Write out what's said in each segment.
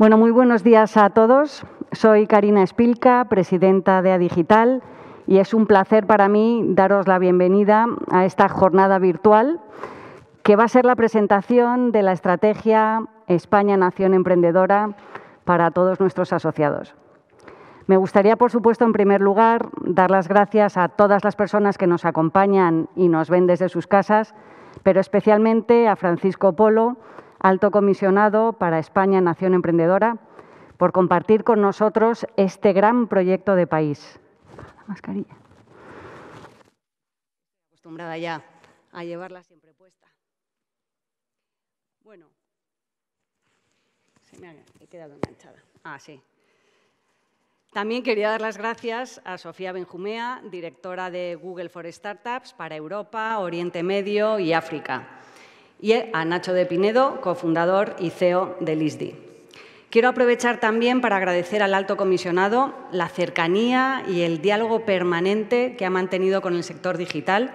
Bueno, muy buenos días a todos. Soy Karina Espilca, presidenta de Adigital, y es un placer para mí daros la bienvenida a esta jornada virtual que va a ser la presentación de la estrategia España Nación Emprendedora para todos nuestros asociados. Me gustaría, por supuesto, en primer lugar, dar las gracias a todas las personas que nos acompañan y nos ven desde sus casas, pero especialmente a Francisco Polo, alto comisionado para España Nación Emprendedora, por compartir con nosotros este gran proyecto de país. La mascarilla. Acostumbrada ya a llevarla siempre puesta. Bueno, se quedado enganchada. Ah, sí. También quería dar las gracias a Sofía Benjumea, directora de Google for Startups para Europa, Oriente Medio y África y a Nacho de Pinedo, cofundador y CEO de ISDI. Quiero aprovechar también para agradecer al alto comisionado la cercanía y el diálogo permanente que ha mantenido con el sector digital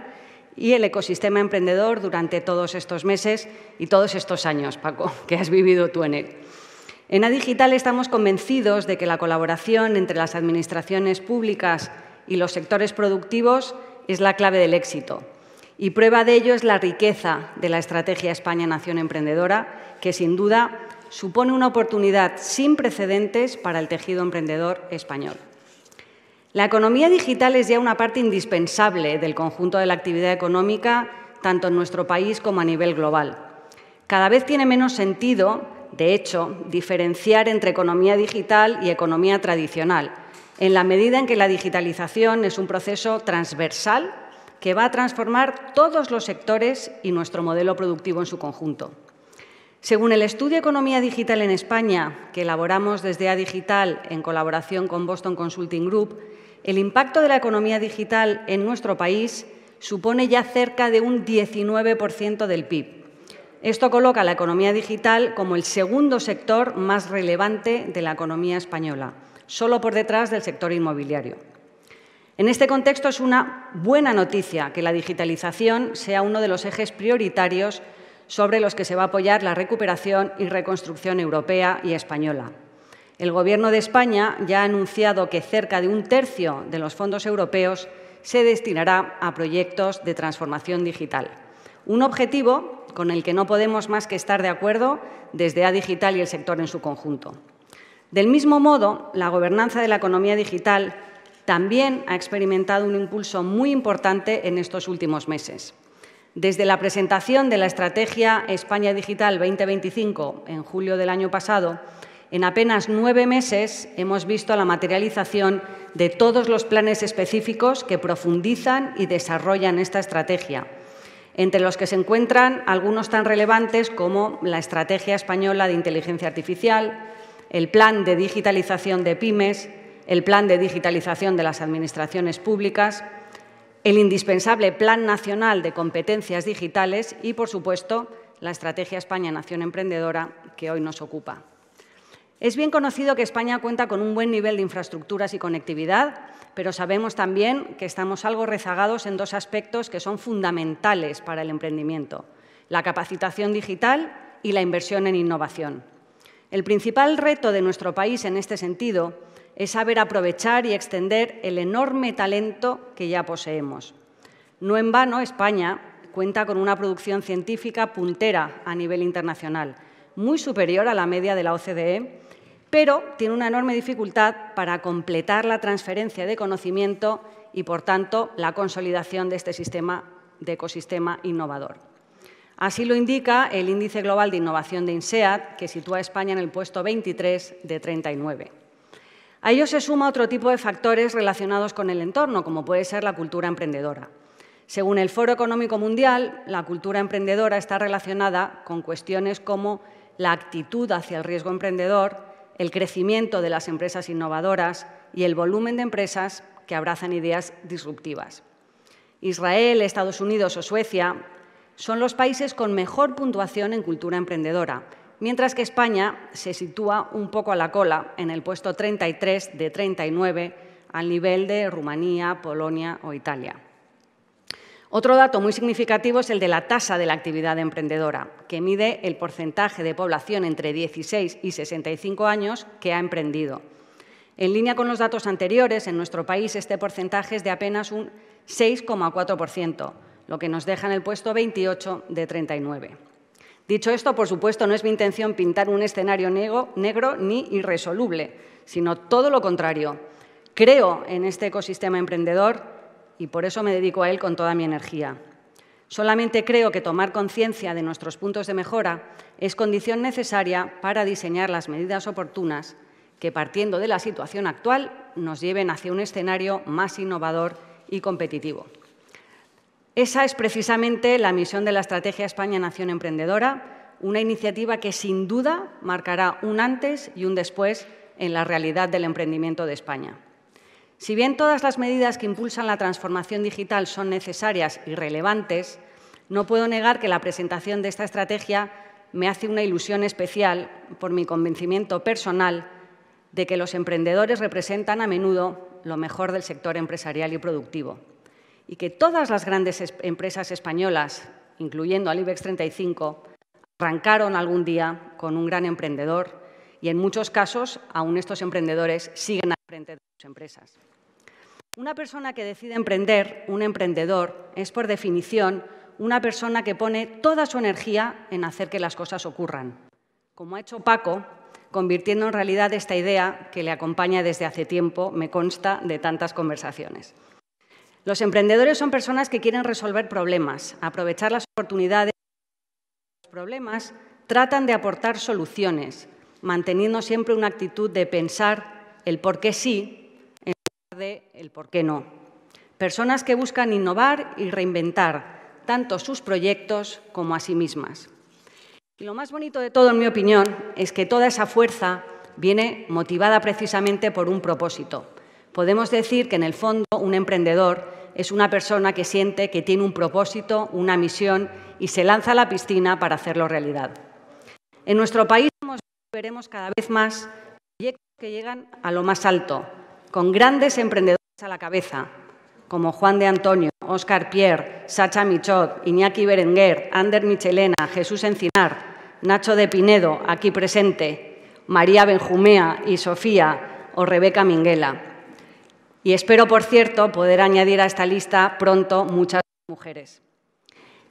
y el ecosistema emprendedor durante todos estos meses y todos estos años, Paco, que has vivido tú en él. En Digital estamos convencidos de que la colaboración entre las administraciones públicas y los sectores productivos es la clave del éxito y prueba de ello es la riqueza de la estrategia España-Nación Emprendedora, que sin duda supone una oportunidad sin precedentes para el tejido emprendedor español. La economía digital es ya una parte indispensable del conjunto de la actividad económica, tanto en nuestro país como a nivel global. Cada vez tiene menos sentido, de hecho, diferenciar entre economía digital y economía tradicional, en la medida en que la digitalización es un proceso transversal que va a transformar todos los sectores y nuestro modelo productivo en su conjunto. Según el estudio Economía Digital en España, que elaboramos desde A Digital en colaboración con Boston Consulting Group, el impacto de la economía digital en nuestro país supone ya cerca de un 19% del PIB. Esto coloca a la economía digital como el segundo sector más relevante de la economía española, solo por detrás del sector inmobiliario. En este contexto es una buena noticia que la digitalización sea uno de los ejes prioritarios sobre los que se va a apoyar la recuperación y reconstrucción europea y española. El Gobierno de España ya ha anunciado que cerca de un tercio de los fondos europeos se destinará a proyectos de transformación digital. Un objetivo con el que no podemos más que estar de acuerdo desde A Digital y el sector en su conjunto. Del mismo modo, la gobernanza de la economía digital también ha experimentado un impulso muy importante en estos últimos meses. Desde la presentación de la Estrategia España Digital 2025 en julio del año pasado, en apenas nueve meses hemos visto la materialización de todos los planes específicos que profundizan y desarrollan esta estrategia, entre los que se encuentran algunos tan relevantes como la Estrategia Española de Inteligencia Artificial, el Plan de Digitalización de Pymes, el Plan de Digitalización de las Administraciones Públicas, el indispensable Plan Nacional de Competencias Digitales y, por supuesto, la Estrategia España Nación Emprendedora, que hoy nos ocupa. Es bien conocido que España cuenta con un buen nivel de infraestructuras y conectividad, pero sabemos también que estamos algo rezagados en dos aspectos que son fundamentales para el emprendimiento, la capacitación digital y la inversión en innovación. El principal reto de nuestro país en este sentido es saber aprovechar y extender el enorme talento que ya poseemos. No en vano, España cuenta con una producción científica puntera a nivel internacional, muy superior a la media de la OCDE, pero tiene una enorme dificultad para completar la transferencia de conocimiento y, por tanto, la consolidación de este sistema de ecosistema innovador. Así lo indica el Índice Global de Innovación de INSEAD, que sitúa a España en el puesto 23 de 39. A ello se suma otro tipo de factores relacionados con el entorno, como puede ser la cultura emprendedora. Según el Foro Económico Mundial, la cultura emprendedora está relacionada con cuestiones como la actitud hacia el riesgo emprendedor, el crecimiento de las empresas innovadoras y el volumen de empresas que abrazan ideas disruptivas. Israel, Estados Unidos o Suecia son los países con mejor puntuación en cultura emprendedora, mientras que España se sitúa un poco a la cola, en el puesto 33 de 39, al nivel de Rumanía, Polonia o Italia. Otro dato muy significativo es el de la tasa de la actividad emprendedora, que mide el porcentaje de población entre 16 y 65 años que ha emprendido. En línea con los datos anteriores, en nuestro país este porcentaje es de apenas un 6,4%, lo que nos deja en el puesto 28 de 39. Dicho esto, por supuesto, no es mi intención pintar un escenario negro, ni irresoluble, sino todo lo contrario. Creo en este ecosistema emprendedor y por eso me dedico a él con toda mi energía. Solamente creo que tomar conciencia de nuestros puntos de mejora es condición necesaria para diseñar las medidas oportunas que, partiendo de la situación actual, nos lleven hacia un escenario más innovador y competitivo. Esa es precisamente la misión de la Estrategia España Nación Emprendedora, una iniciativa que sin duda marcará un antes y un después en la realidad del emprendimiento de España. Si bien todas las medidas que impulsan la transformación digital son necesarias y relevantes, no puedo negar que la presentación de esta estrategia me hace una ilusión especial por mi convencimiento personal de que los emprendedores representan a menudo lo mejor del sector empresarial y productivo y que todas las grandes empresas españolas, incluyendo al IBEX 35, arrancaron algún día con un gran emprendedor y en muchos casos aún estos emprendedores siguen al frente de sus empresas. Una persona que decide emprender, un emprendedor, es por definición una persona que pone toda su energía en hacer que las cosas ocurran, como ha hecho Paco, convirtiendo en realidad esta idea que le acompaña desde hace tiempo, me consta, de tantas conversaciones. Los emprendedores son personas que quieren resolver problemas, aprovechar las oportunidades los problemas, tratan de aportar soluciones, manteniendo siempre una actitud de pensar el por qué sí en lugar de el por qué no. Personas que buscan innovar y reinventar tanto sus proyectos como a sí mismas. Y lo más bonito de todo, en mi opinión, es que toda esa fuerza viene motivada precisamente por un propósito. Podemos decir que, en el fondo, un emprendedor es una persona que siente que tiene un propósito, una misión y se lanza a la piscina para hacerlo realidad. En nuestro país veremos cada vez más proyectos que llegan a lo más alto, con grandes emprendedores a la cabeza, como Juan de Antonio, Oscar Pierre, Sacha Michot, Iñaki Berenguer, Ander Michelena, Jesús Encinar, Nacho de Pinedo, aquí presente, María Benjumea y Sofía o Rebeca Minguela. Y espero, por cierto, poder añadir a esta lista pronto muchas mujeres.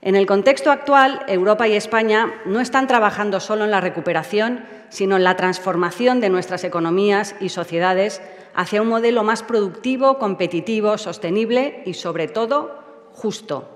En el contexto actual, Europa y España no están trabajando solo en la recuperación, sino en la transformación de nuestras economías y sociedades hacia un modelo más productivo, competitivo, sostenible y, sobre todo, justo.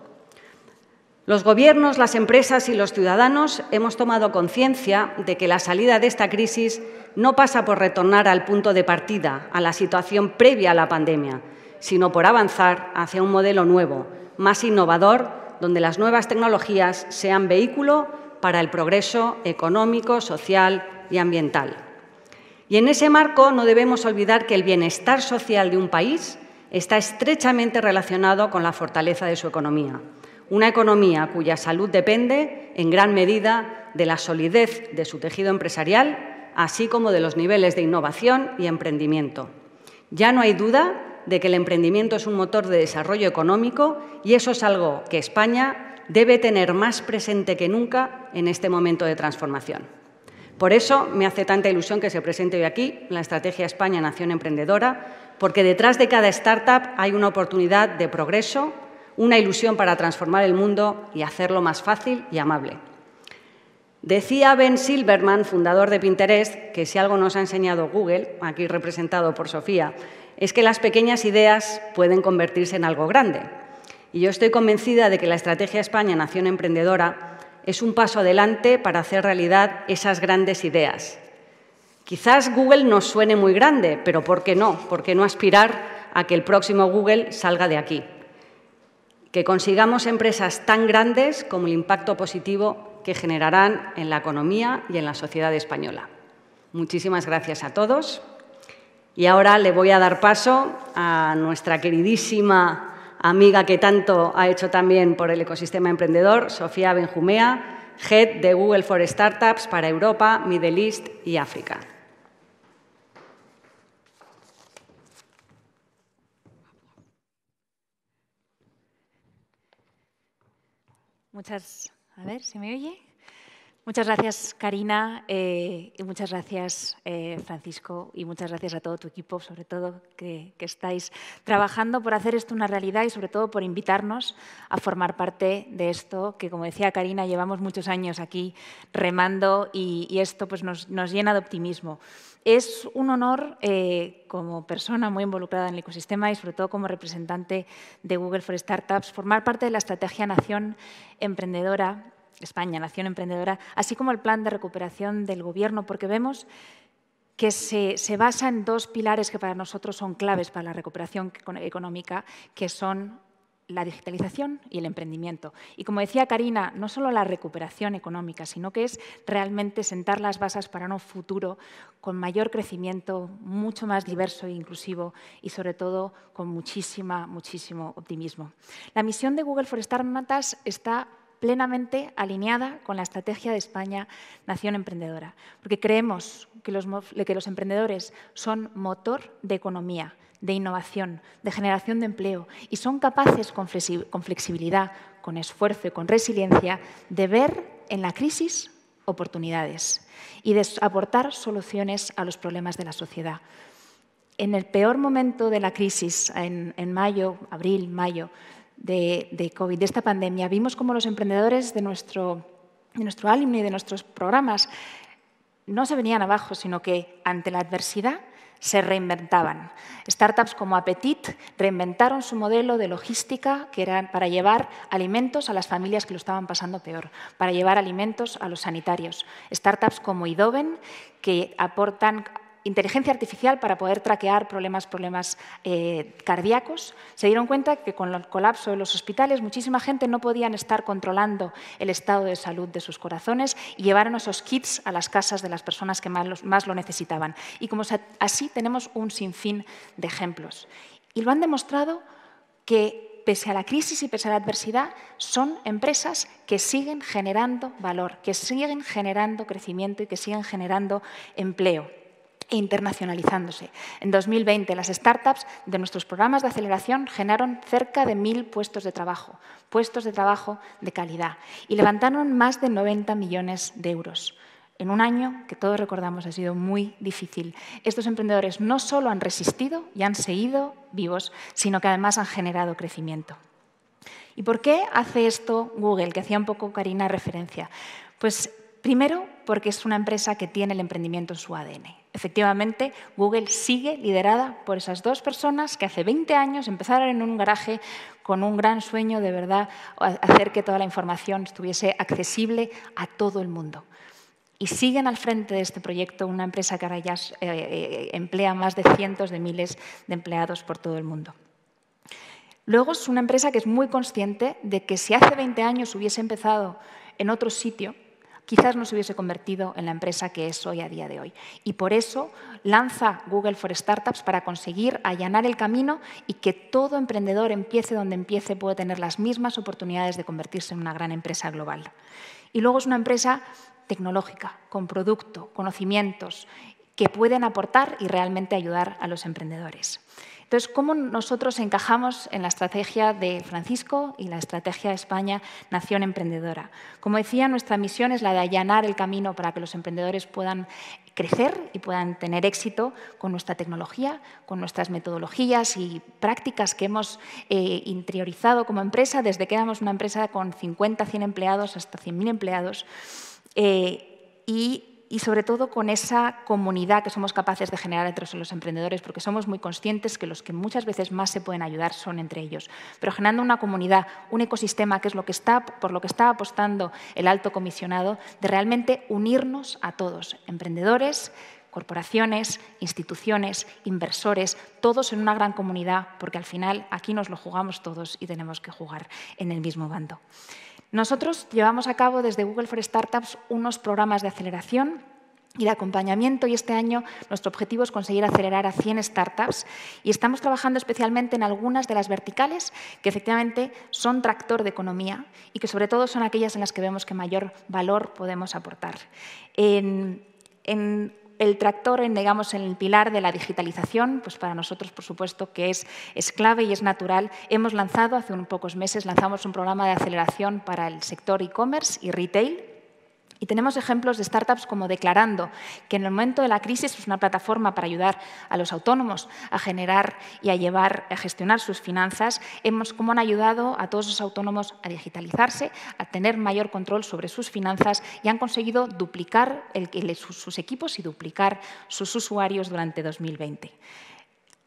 Los gobiernos, las empresas y los ciudadanos hemos tomado conciencia de que la salida de esta crisis no pasa por retornar al punto de partida, a la situación previa a la pandemia, sino por avanzar hacia un modelo nuevo, más innovador, donde las nuevas tecnologías sean vehículo para el progreso económico, social y ambiental. Y en ese marco no debemos olvidar que el bienestar social de un país está estrechamente relacionado con la fortaleza de su economía una economía cuya salud depende en gran medida de la solidez de su tejido empresarial, así como de los niveles de innovación y emprendimiento. Ya no hay duda de que el emprendimiento es un motor de desarrollo económico y eso es algo que España debe tener más presente que nunca en este momento de transformación. Por eso me hace tanta ilusión que se presente hoy aquí la Estrategia España Nación Emprendedora, porque detrás de cada startup hay una oportunidad de progreso, una ilusión para transformar el mundo y hacerlo más fácil y amable. Decía Ben Silverman, fundador de Pinterest, que si algo nos ha enseñado Google, aquí representado por Sofía, es que las pequeñas ideas pueden convertirse en algo grande. Y yo estoy convencida de que la Estrategia España Nación Emprendedora es un paso adelante para hacer realidad esas grandes ideas. Quizás Google nos suene muy grande, pero ¿por qué no? ¿Por qué no aspirar a que el próximo Google salga de aquí? que consigamos empresas tan grandes como el impacto positivo que generarán en la economía y en la sociedad española. Muchísimas gracias a todos. Y ahora le voy a dar paso a nuestra queridísima amiga que tanto ha hecho también por el ecosistema emprendedor, Sofía Benjumea, Head de Google for Startups para Europa, Middle East y África. Muchas. A ver, ¿se me oye? Muchas gracias, Karina, eh, y muchas gracias, eh, Francisco, y muchas gracias a todo tu equipo, sobre todo que, estáis trabajando por hacer esto una realidad y sobre todo por invitarnos a formar parte de esto, que como decía Karina, llevamos muchos años aquí remando y, esto pues, nos, llena de optimismo. Es un honor, eh, como persona muy involucrada en el ecosistema y sobre todo como representante de Google for Startups, formar parte de la estrategia Nación Emprendedora España, Nación Emprendedora, así como el plan de recuperación del Gobierno, porque vemos que se, basa en dos pilares que para nosotros son claves para la recuperación económica, que son la digitalización y el emprendimiento. Y como decía Karina, no solo la recuperación económica, sino que es realmente sentar las bases para un futuro con mayor crecimiento, mucho más diverso e inclusivo y sobre todo con muchísima, muchísimo optimismo. La misión de Google for Startups está plenamente alineada con la estrategia de España Nación Emprendedora, porque creemos que los, que los emprendedores son motor de economía, de innovación, de generación de empleo y son capaces con flexibilidad, con esfuerzo y con resiliencia de ver en la crisis oportunidades y de aportar soluciones a los problemas de la sociedad. En el peor momento de la crisis, en mayo, abril, mayo, de, COVID, de esta pandemia. Vimos como los emprendedores de nuestro, de nuestro alumno y de nuestros programas no se venían abajo, sino que ante la adversidad se reinventaban. Startups como appetit reinventaron su modelo de logística, que era para llevar alimentos a las familias que lo estaban pasando peor, para llevar alimentos a los sanitarios. Startups como Idoven, que aportan inteligencia artificial para poder traquear problemas, problemas eh, cardíacos, se dieron cuenta que con el colapso de los hospitales muchísima gente no podían estar controlando el estado de salud de sus corazones y llevaron esos kits a las casas de las personas que más lo, necesitaban. Y como así tenemos un sinfín de ejemplos. Y lo han demostrado que pese a la crisis y pese a la adversidad, son empresas que siguen generando valor, que siguen generando crecimiento y que siguen generando empleo e internacionalizándose. En 2020, las startups de nuestros programas de aceleración generaron cerca de mil puestos de trabajo, puestos de trabajo de calidad, y levantaron más de 90 millones de euros en un año que todos recordamos ha sido muy difícil. Estos emprendedores no solo han resistido y han seguido vivos, sino que además han generado crecimiento. ¿Y por qué hace esto Google, que hacía un poco Karina referencia? Pues primero porque es una empresa que tiene el emprendimiento en su ADN. Efectivamente, Google sigue liderada por esas dos personas que hace 20 años empezaron en un garaje con un gran sueño de verdad hacer que toda la información estuviese accesible a todo el mundo. Y siguen al frente de este proyecto una empresa que ahora ya eh, eh, emplea más de cientos de miles de empleados por todo el mundo. Luego es una empresa que es muy consciente de que si hace 20 años hubiese empezado en otro sitio, quizás no se hubiese convertido en la empresa que es hoy a día de hoy. Y por eso lanza Google for Startups para conseguir allanar el camino y que todo emprendedor, empiece donde empiece, pueda tener las mismas oportunidades de convertirse en una gran empresa global. Y luego es una empresa tecnológica, con producto, conocimientos, que pueden aportar y realmente ayudar a los emprendedores. Entonces, ¿cómo nosotros encajamos en la estrategia de Francisco y la estrategia de España Nación Emprendedora? Como decía, nuestra misión es la de allanar el camino para que los emprendedores puedan crecer y puedan tener éxito con nuestra tecnología, con nuestras metodologías y prácticas que hemos eh, interiorizado como empresa desde que éramos una empresa con 50, 100 empleados hasta 100.000 empleados. Eh, y y sobre todo con esa comunidad que somos capaces de generar entre los emprendedores, porque somos muy conscientes que los que muchas veces más se pueden ayudar son entre ellos. Pero generando una comunidad, un ecosistema, que es lo que está, por lo que está apostando el alto comisionado, de realmente unirnos a todos, emprendedores, corporaciones, instituciones, inversores, todos en una gran comunidad, porque al final aquí nos lo jugamos todos y tenemos que jugar en el mismo bando. Nosotros llevamos a cabo desde Google for Startups unos programas de aceleración y de acompañamiento y este año nuestro objetivo es conseguir acelerar a 100 startups y estamos trabajando especialmente en algunas de las verticales que efectivamente son tractor de economía y que sobre todo son aquellas en las que vemos que mayor valor podemos aportar el tractor, en, digamos, el pilar de la digitalización, pues para nosotros, por supuesto, que es, es clave y es natural. Hemos lanzado, hace unos pocos meses, lanzamos un programa de aceleración para el sector e-commerce y retail, y tenemos ejemplos de startups como Declarando, que en el momento de la crisis es una plataforma para ayudar a los autónomos a generar y a llevar, a gestionar sus finanzas. Hemos como han ayudado a todos los autónomos a digitalizarse, a tener mayor control sobre sus finanzas y han conseguido duplicar sus, sus equipos y duplicar sus usuarios durante 2020.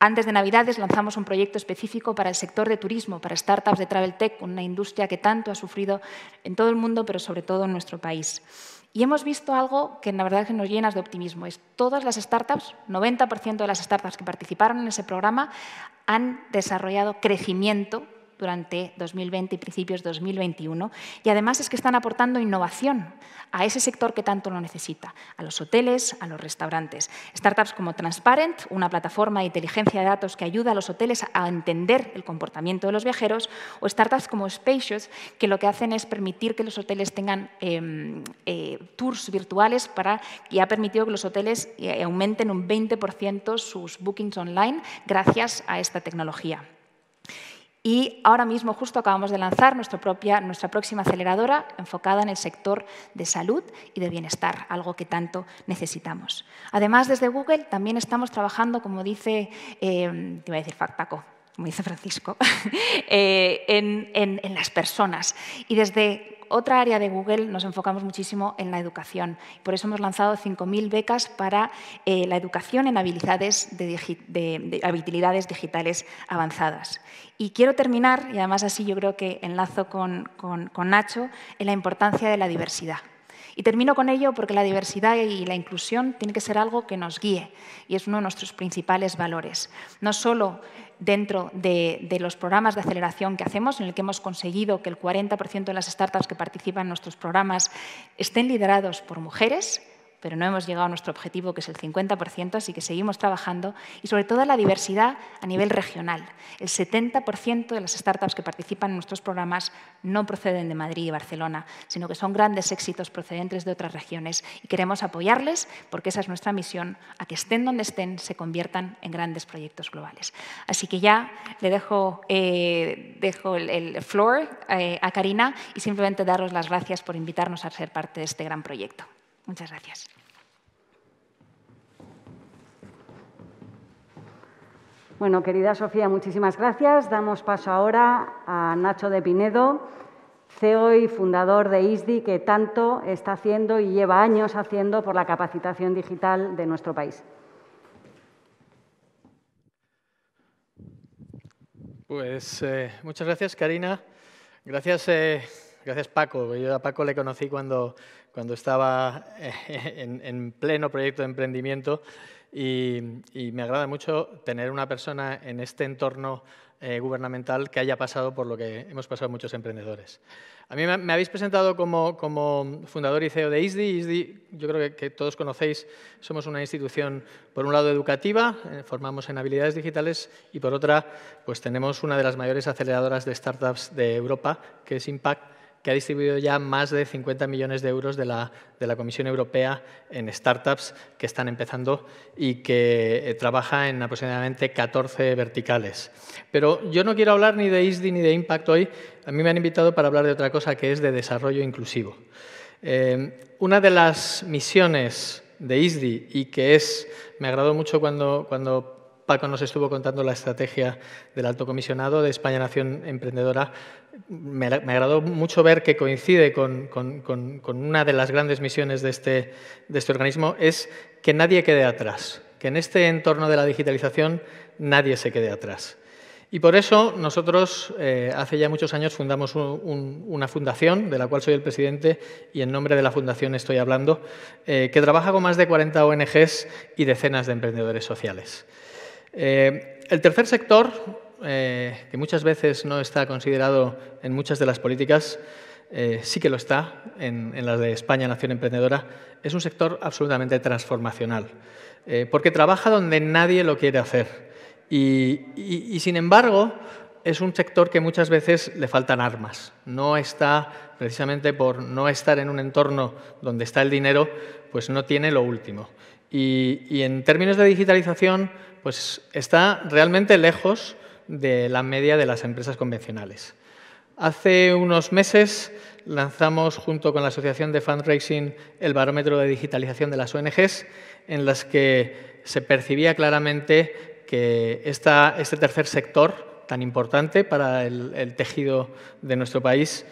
Antes de Navidades lanzamos un proyecto específico para el sector de turismo, para startups de travel tech, una industria que tanto ha sufrido en todo el mundo, pero sobre todo en nuestro país. Y hemos visto algo que la verdad que nos llenas de optimismo. Es todas las startups, 90% de las startups que participaron en ese programa han desarrollado crecimiento durante 2020 y principios 2021. Y además es que están aportando innovación a ese sector que tanto lo necesita, a los hoteles, a los restaurantes. Startups como Transparent, una plataforma de inteligencia de datos que ayuda a los hoteles a entender el comportamiento de los viajeros, o startups como Spacious, que lo que hacen es permitir que los hoteles tengan em, eh, tours virtuales para, y ha permitido que los hoteles eh, aumenten un 20% sus bookings online gracias a esta tecnología. Y ahora mismo justo acabamos de lanzar nuestra, propia, nuestra próxima aceleradora enfocada en el sector de salud y de bienestar, algo que tanto necesitamos. Además, desde Google también estamos trabajando, como dice, em, iba a decir factaco, como dice Francisco, eh, en, en las personas. Y desde otra área de Google nos enfocamos muchísimo en la educación. Por eso hemos lanzado 5.000 becas para eh, la educación en habilidades, digitales avanzadas. Y quiero terminar, y además así yo creo que enlazo con Nacho, en la importancia de la diversidad. Y termino con ello porque la diversidad y la inclusión tiene que ser algo que nos guíe y es uno de nuestros principales valores. No solo dentro de, de, los programas de aceleración que hacemos, en el que hemos conseguido que el 40% de las startups que participan en nuestros programas estén liderados por mujeres, pero no hemos llegado a nuestro objetivo, que es el 50%, así que seguimos trabajando, y sobre todo la diversidad a nivel regional. El 70% de las startups que participan en nuestros programas no proceden de Madrid y Barcelona, sino que son grandes éxitos procedentes de otras regiones, y queremos apoyarles porque esa es nuestra misión, a que estén donde estén, se conviertan en grandes proyectos globales. Así que ya le dejo, eh, dejo el, floor eh, a Karina y simplemente daros las gracias por invitarnos a ser parte de este gran proyecto. Muchas gracias. Bueno, querida Sofía, muchísimas gracias. Damos paso ahora a Nacho de Pinedo, CEO y fundador de ISDI, que tanto está haciendo y lleva años haciendo por la capacitación digital de nuestro país. Pues eh, muchas gracias, Karina. Gracias, eh, gracias Paco. Yo a Paco le conocí cuando cuando estaba eh, en, pleno proyecto de emprendimiento y, me agrada mucho tener una persona en este entorno eh, gubernamental que haya pasado por lo que hemos pasado muchos emprendedores. A mí me, habéis presentado como, fundador y CEO de ISDI. ISDI, yo creo que, que, todos conocéis, somos una institución, por un lado, educativa, eh, formamos en habilidades digitales y por otra, pues tenemos una de las mayores aceleradoras de startups de Europa, que es Impact, que ha distribuido ya más de 50 millones de euros de la, de Comisión Europea en startups que están empezando y que eh, trabaja en aproximadamente 14 verticales. Pero yo no quiero hablar ni de ISDI ni de Impact hoy. A mí me han invitado para hablar de otra cosa que es de desarrollo inclusivo. Eh, una de las misiones de ISDI y que es, me agradó mucho cuando, cuando cuando nos estuvo contando la estrategia del alto comisionado de España Nación Emprendedora. Me, agradó mucho ver que coincide con, una de las grandes misiones este, de este, organismo, es que nadie quede atrás, que en este entorno de la digitalización nadie se quede atrás. Y por eso nosotros eh, hace ya muchos años fundamos una fundación, de la cual soy el presidente y en nombre de la fundación estoy hablando, eh, que trabaja con más de 40 ONGs y decenas de emprendedores sociales. Eh, el tercer sector, eh, que muchas veces no está considerado en muchas de las políticas, eh, sí que lo está en, las de España Nación Emprendedora, es un sector absolutamente transformacional, porque trabaja donde nadie lo quiere hacer. Y, sin embargo, es un sector que muchas veces le faltan armas. No está, precisamente por no estar en un entorno donde está el dinero, pues no tiene lo último. y en términos de digitalización, pues está realmente lejos de la media de las empresas convencionales. Hace unos meses lanzamos junto con la Asociación de Fundraising el barómetro de digitalización de las ONGs, en las que se percibía claramente que este tercer sector tan importante para el, tejido de nuestro país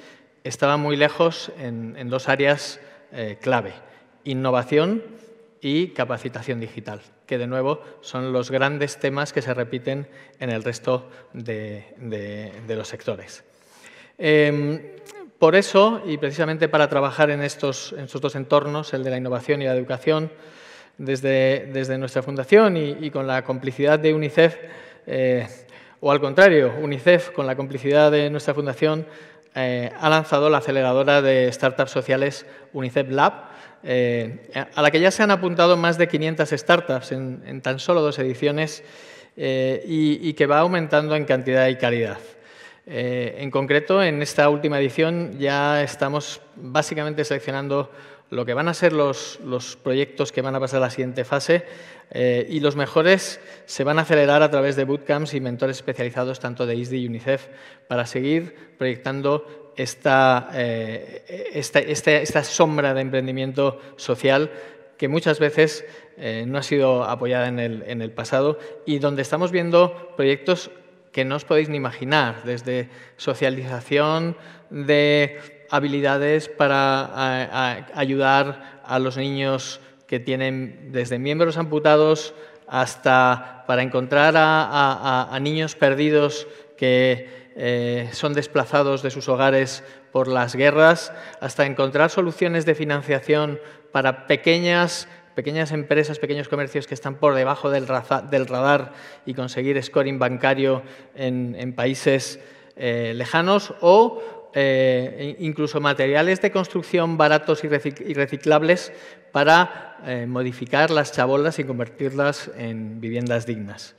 estaba muy lejos en, dos áreas eh, clave, innovación y capacitación digital que de nuevo son los grandes temas que se repiten en el resto de, los sectores. Em, por eso, y precisamente para trabajar en estos, dos entornos, el de la innovación y la educación, desde, nuestra fundación y, con la complicidad de UNICEF, eh, o al contrario, UNICEF, con la complicidad de nuestra fundación, eh, ha lanzado la aceleradora de startups sociales UNICEF Lab, eh, a la que ya se han apuntado más de 500 startups en, tan solo dos ediciones eh, y, que va aumentando en cantidad y calidad. Eh, en concreto, en esta última edición ya estamos básicamente seleccionando lo que van a ser los, proyectos que van a pasar a la siguiente fase y los mejores se van a acelerar a través de bootcamps y mentores especializados tanto de ISDI y UNICEF para seguir proyectando eh, esta, esta, sombra de emprendimiento social que muchas veces eh, no ha sido apoyada en el, en el pasado y donde estamos viendo proyectos que no os podéis ni imaginar, desde socialización de habilidades para ayudar a los niños que tienen desde miembros amputados hasta para encontrar a niños perdidos que eh, son desplazados de sus hogares por las guerras, hasta encontrar soluciones de financiación para pequeñas, pequeñas empresas, pequeños comercios que están por debajo del, radar y conseguir scoring bancario en, países eh, lejanos o eh, incluso materiales de construcción baratos y, reciclables para modificar las chabolas y convertirlas en viviendas dignas.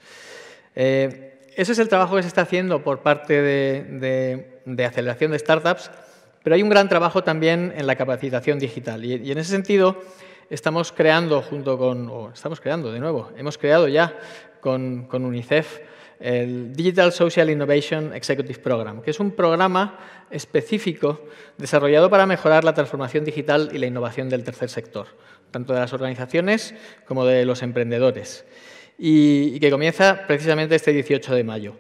Ese es el trabajo que se está haciendo por parte de, aceleración de startups, pero hay un gran trabajo también en la capacitación digital. Y, en ese sentido, estamos creando junto con, o estamos creando de nuevo, hemos creado ya con, con UNICEF el Digital Social Innovation Executive Program, que es un programa específico desarrollado para mejorar la transformación digital y la innovación del tercer sector, tanto de las organizaciones como de los emprendedores y, que comienza precisamente este 18 de mayo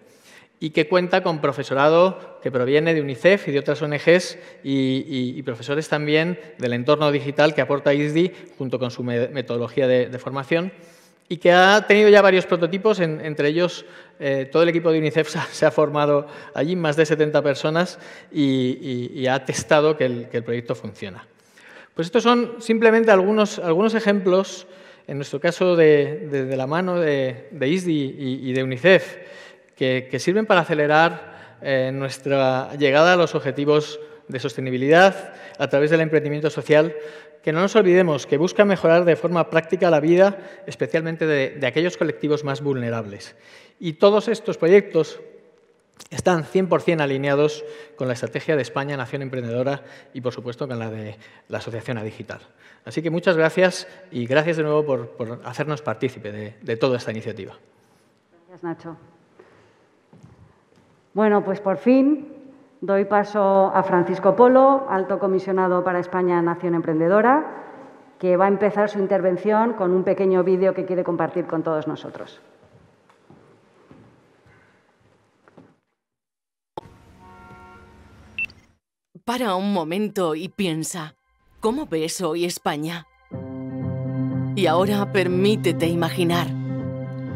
y que cuenta con profesorado que proviene de UNICEF y de otras ONGs y, profesores también del entorno digital que aporta ISDI junto con su metodología de, formación y que ha tenido ya varios prototipos, entre ellos eh, todo el equipo de UNICEF se ha, formado allí, más de 70 personas, y, ha testado que el, proyecto funciona. Pues estos son simplemente algunos, algunos ejemplos en nuestro caso, de, la mano de, ISDI y, de UNICEF, que, sirven para acelerar eh, nuestra llegada a los objetivos de sostenibilidad a través del emprendimiento social, que no nos olvidemos que busca mejorar de forma práctica la vida, especialmente de aquellos colectivos más vulnerables. Y todos estos proyectos están 100% alineados con la estrategia de España Nación Emprendedora y, por supuesto, con la de la Asociación A Digital. Así que muchas gracias y gracias de nuevo por, hacernos partícipe de, de toda esta iniciativa. Gracias, Nacho. Bueno, pues por fin doy paso a Francisco Polo, alto comisionado para España Nación Emprendedora, que va a empezar su intervención con un pequeño vídeo que quiere compartir con todos nosotros. para un momento y piensa, ¿cómo ves hoy España? Y ahora permítete imaginar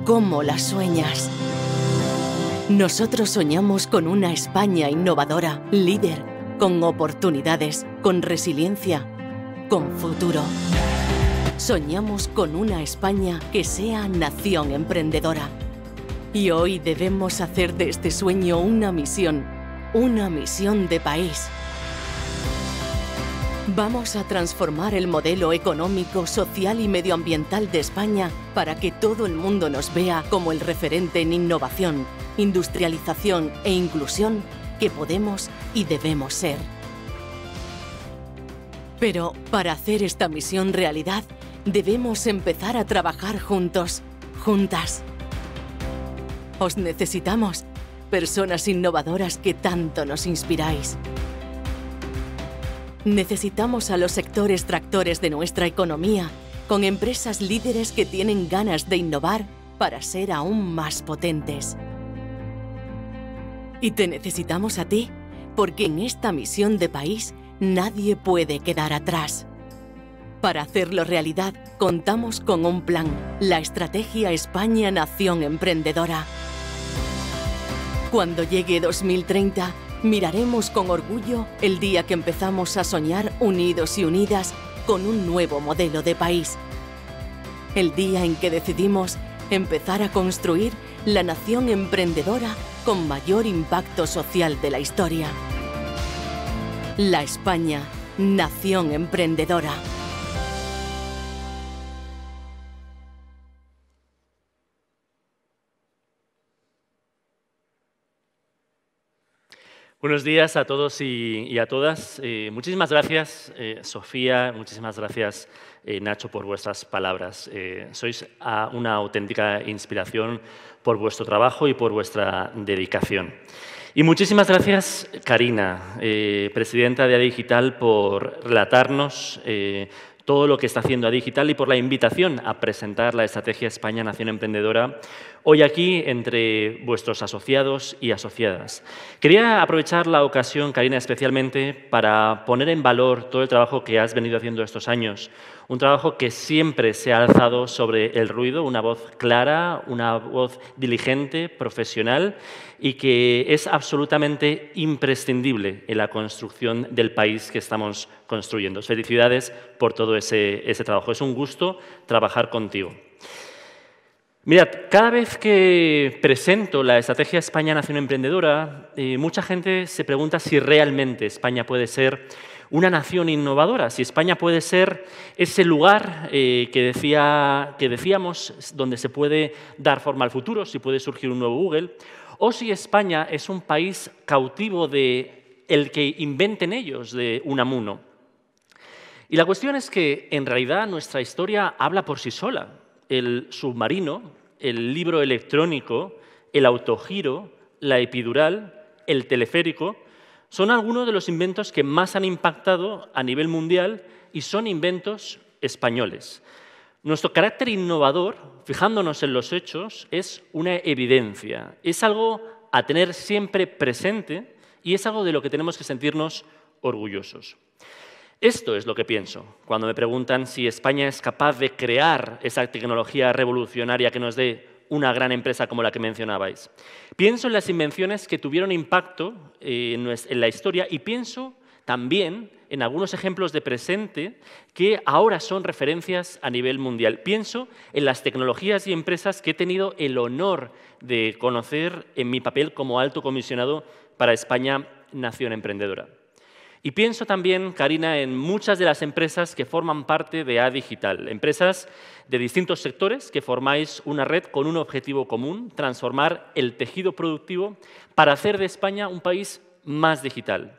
cómo la sueñas. Nosotros soñamos con una España innovadora, líder, con oportunidades, con resiliencia, con futuro. Soñamos con una España que sea nación emprendedora. Y hoy debemos hacer de este sueño una misión, una misión de país. Vamos a transformar el modelo económico, social y medioambiental de España para que todo el mundo nos vea como el referente en innovación, industrialización e inclusión que podemos y debemos ser. Pero para hacer esta misión realidad, debemos empezar a trabajar juntos, juntas. Os necesitamos, personas innovadoras que tanto nos inspiráis. Necesitamos a los sectores tractores de nuestra economía, con empresas líderes que tienen ganas de innovar para ser aún más potentes. Y te necesitamos a ti, porque en esta misión de país nadie puede quedar atrás. Para hacerlo realidad, contamos con un plan, la Estrategia España Nación Emprendedora. Cuando llegue 2030, Miraremos con orgullo el día que empezamos a soñar unidos y unidas con un nuevo modelo de país. El día en que decidimos empezar a construir la nación emprendedora con mayor impacto social de la historia. La España, nación emprendedora. Buenos días a todos y, a todas. Eh, muchísimas gracias, eh, Sofía, muchísimas gracias, eh, Nacho, por vuestras palabras. sois una auténtica inspiración por vuestro trabajo y por vuestra dedicación. Y muchísimas gracias, Karina, presidenta de Adigital, por relatarnos todo lo que está haciendo Adigital y por la invitación a presentar la estrategia España Nación Emprendedora hoy aquí entre vuestros asociados y asociadas. Quería aprovechar la ocasión, Karina, especialmente para poner en valor todo el trabajo que has venido haciendo estos años. Un trabajo que siempre se ha alzado sobre el ruido, una voz clara, una voz diligente, profesional y que es absolutamente imprescindible en la construcción del país que estamos construyendo. Felicidades por todo ese, ese trabajo. Es un gusto trabajar contigo. Mirad, cada vez que presento la estrategia España Nación Emprendedora, eh, mucha gente se pregunta si realmente España puede ser una nación innovadora, si España puede ser ese lugar eh, que, decíamos donde se puede dar forma al futuro, si puede surgir un nuevo Google, o si España es un país cautivo de el que inventen ellos de Unamuno. Y la cuestión es que en realidad nuestra historia habla por sí sola el submarino el libro electrónico, el autogiro, la epidural, el teleférico, son algunos de los inventos que más han impactado a nivel mundial y son inventos españoles. Nuestro carácter innovador, fijándonos en los hechos, es una evidencia, es algo a tener siempre presente y es algo de lo que tenemos que sentirnos orgullosos. Esto es lo que pienso cuando me preguntan si España es capaz de crear esa tecnología revolucionaria que nos dé una gran empresa como la que mencionabais. Pienso en las invenciones que tuvieron impacto eh, en la historia y pienso también en algunos ejemplos de presente que ahora son referencias a nivel mundial. Pienso en las tecnologías y empresas que he tenido el honor de conocer en mi papel como alto comisionado para España Nación Emprendedora. Y pienso también, Karina, en muchas de las empresas que forman parte de A Digital, empresas de distintos sectores que formáis una red con un objetivo común, transformar el tejido productivo para hacer de España un país más digital.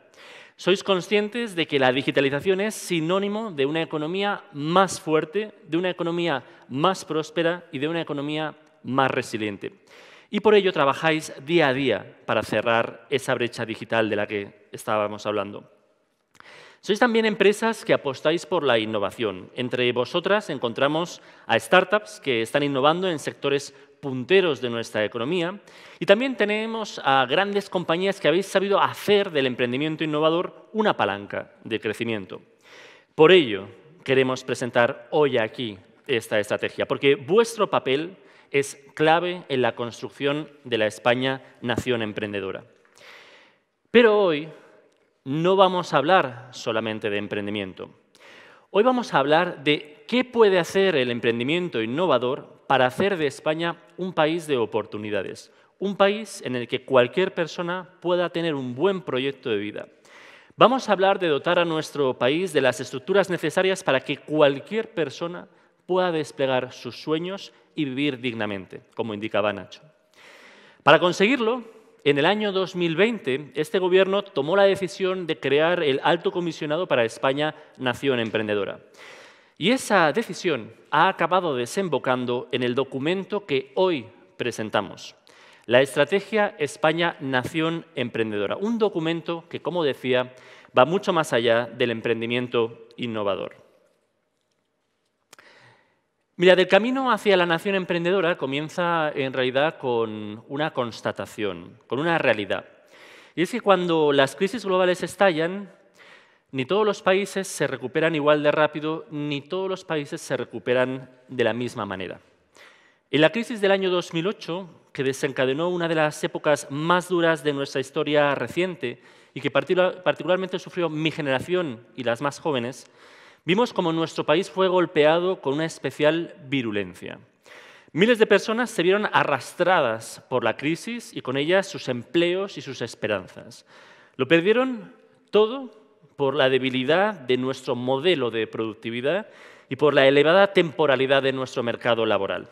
Sois conscientes de que la digitalización es sinónimo de una economía más fuerte, de una economía más próspera y de una economía más resiliente. Y por ello trabajáis día a día para cerrar esa brecha digital de la que estábamos hablando. Sois también empresas que apostáis por la innovación. Entre vosotras encontramos a startups que están innovando en sectores punteros de nuestra economía y también tenemos a grandes compañías que habéis sabido hacer del emprendimiento innovador una palanca de crecimiento. Por ello, queremos presentar hoy aquí esta estrategia, porque vuestro papel es clave en la construcción de la España nación emprendedora. Pero hoy no vamos a hablar solamente de emprendimiento. Hoy vamos a hablar de qué puede hacer el emprendimiento innovador para hacer de España un país de oportunidades, un país en el que cualquier persona pueda tener un buen proyecto de vida. Vamos a hablar de dotar a nuestro país de las estructuras necesarias para que cualquier persona pueda desplegar sus sueños y vivir dignamente, como indicaba Nacho. Para conseguirlo, en el año 2020, este gobierno tomó la decisión de crear el Alto Comisionado para España Nación Emprendedora. Y esa decisión ha acabado desembocando en el documento que hoy presentamos, la Estrategia España Nación Emprendedora, un documento que, como decía, va mucho más allá del emprendimiento innovador. Mira, del camino hacia la nación emprendedora comienza en realidad con una constatación, con una realidad. Y es que cuando las crisis globales estallan, ni todos los países se recuperan igual de rápido, ni todos los países se recuperan de la misma manera. En la crisis del año 2008, que desencadenó una de las épocas más duras de nuestra historia reciente y que particularmente sufrió mi generación y las más jóvenes, Vimos cómo nuestro país fue golpeado con una especial virulencia. Miles de personas se vieron arrastradas por la crisis y con ellas sus empleos y sus esperanzas. Lo perdieron todo por la debilidad de nuestro modelo de productividad y por la elevada temporalidad de nuestro mercado laboral.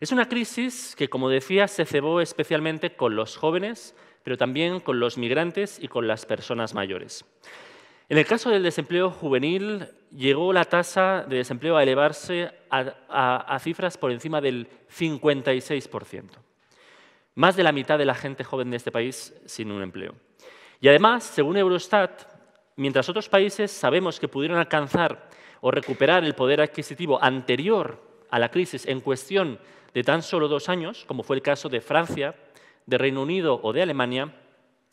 Es una crisis que, como decía, se cebó especialmente con los jóvenes, pero también con los migrantes y con las personas mayores. En el caso del desempleo juvenil, llegó la tasa de desempleo a elevarse a, cifras por encima del 56%. Más de la mitad de la gente joven de este país sin un empleo. Y además, según Eurostat, mientras otros países sabemos que pudieron alcanzar o recuperar el poder adquisitivo anterior a la crisis en cuestión de tan solo dos años, como fue el caso de Francia, de Reino Unido o de Alemania,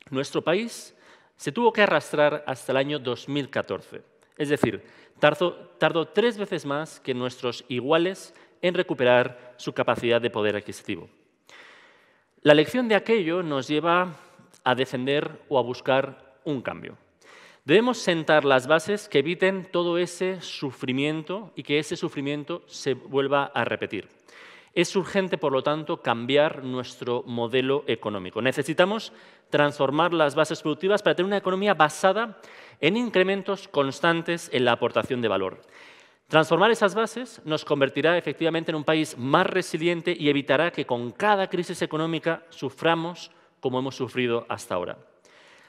nuestro país se tuvo que arrastrar hasta el año 2014. Es decir, tardó, tres veces más que nuestros iguales en recuperar su capacidad de poder adquisitivo. La lección de aquello nos lleva a defender o a buscar un cambio. Debemos sentar las bases que eviten todo ese sufrimiento y que ese sufrimiento se vuelva a repetir. Es urgente, por lo tanto, cambiar nuestro modelo económico. Necesitamos transformar las bases productivas para tener una economía basada en incrementos constantes en la aportación de valor. Transformar esas bases nos convertirá efectivamente en un país más resiliente y evitará que con cada crisis económica suframos como hemos sufrido hasta ahora.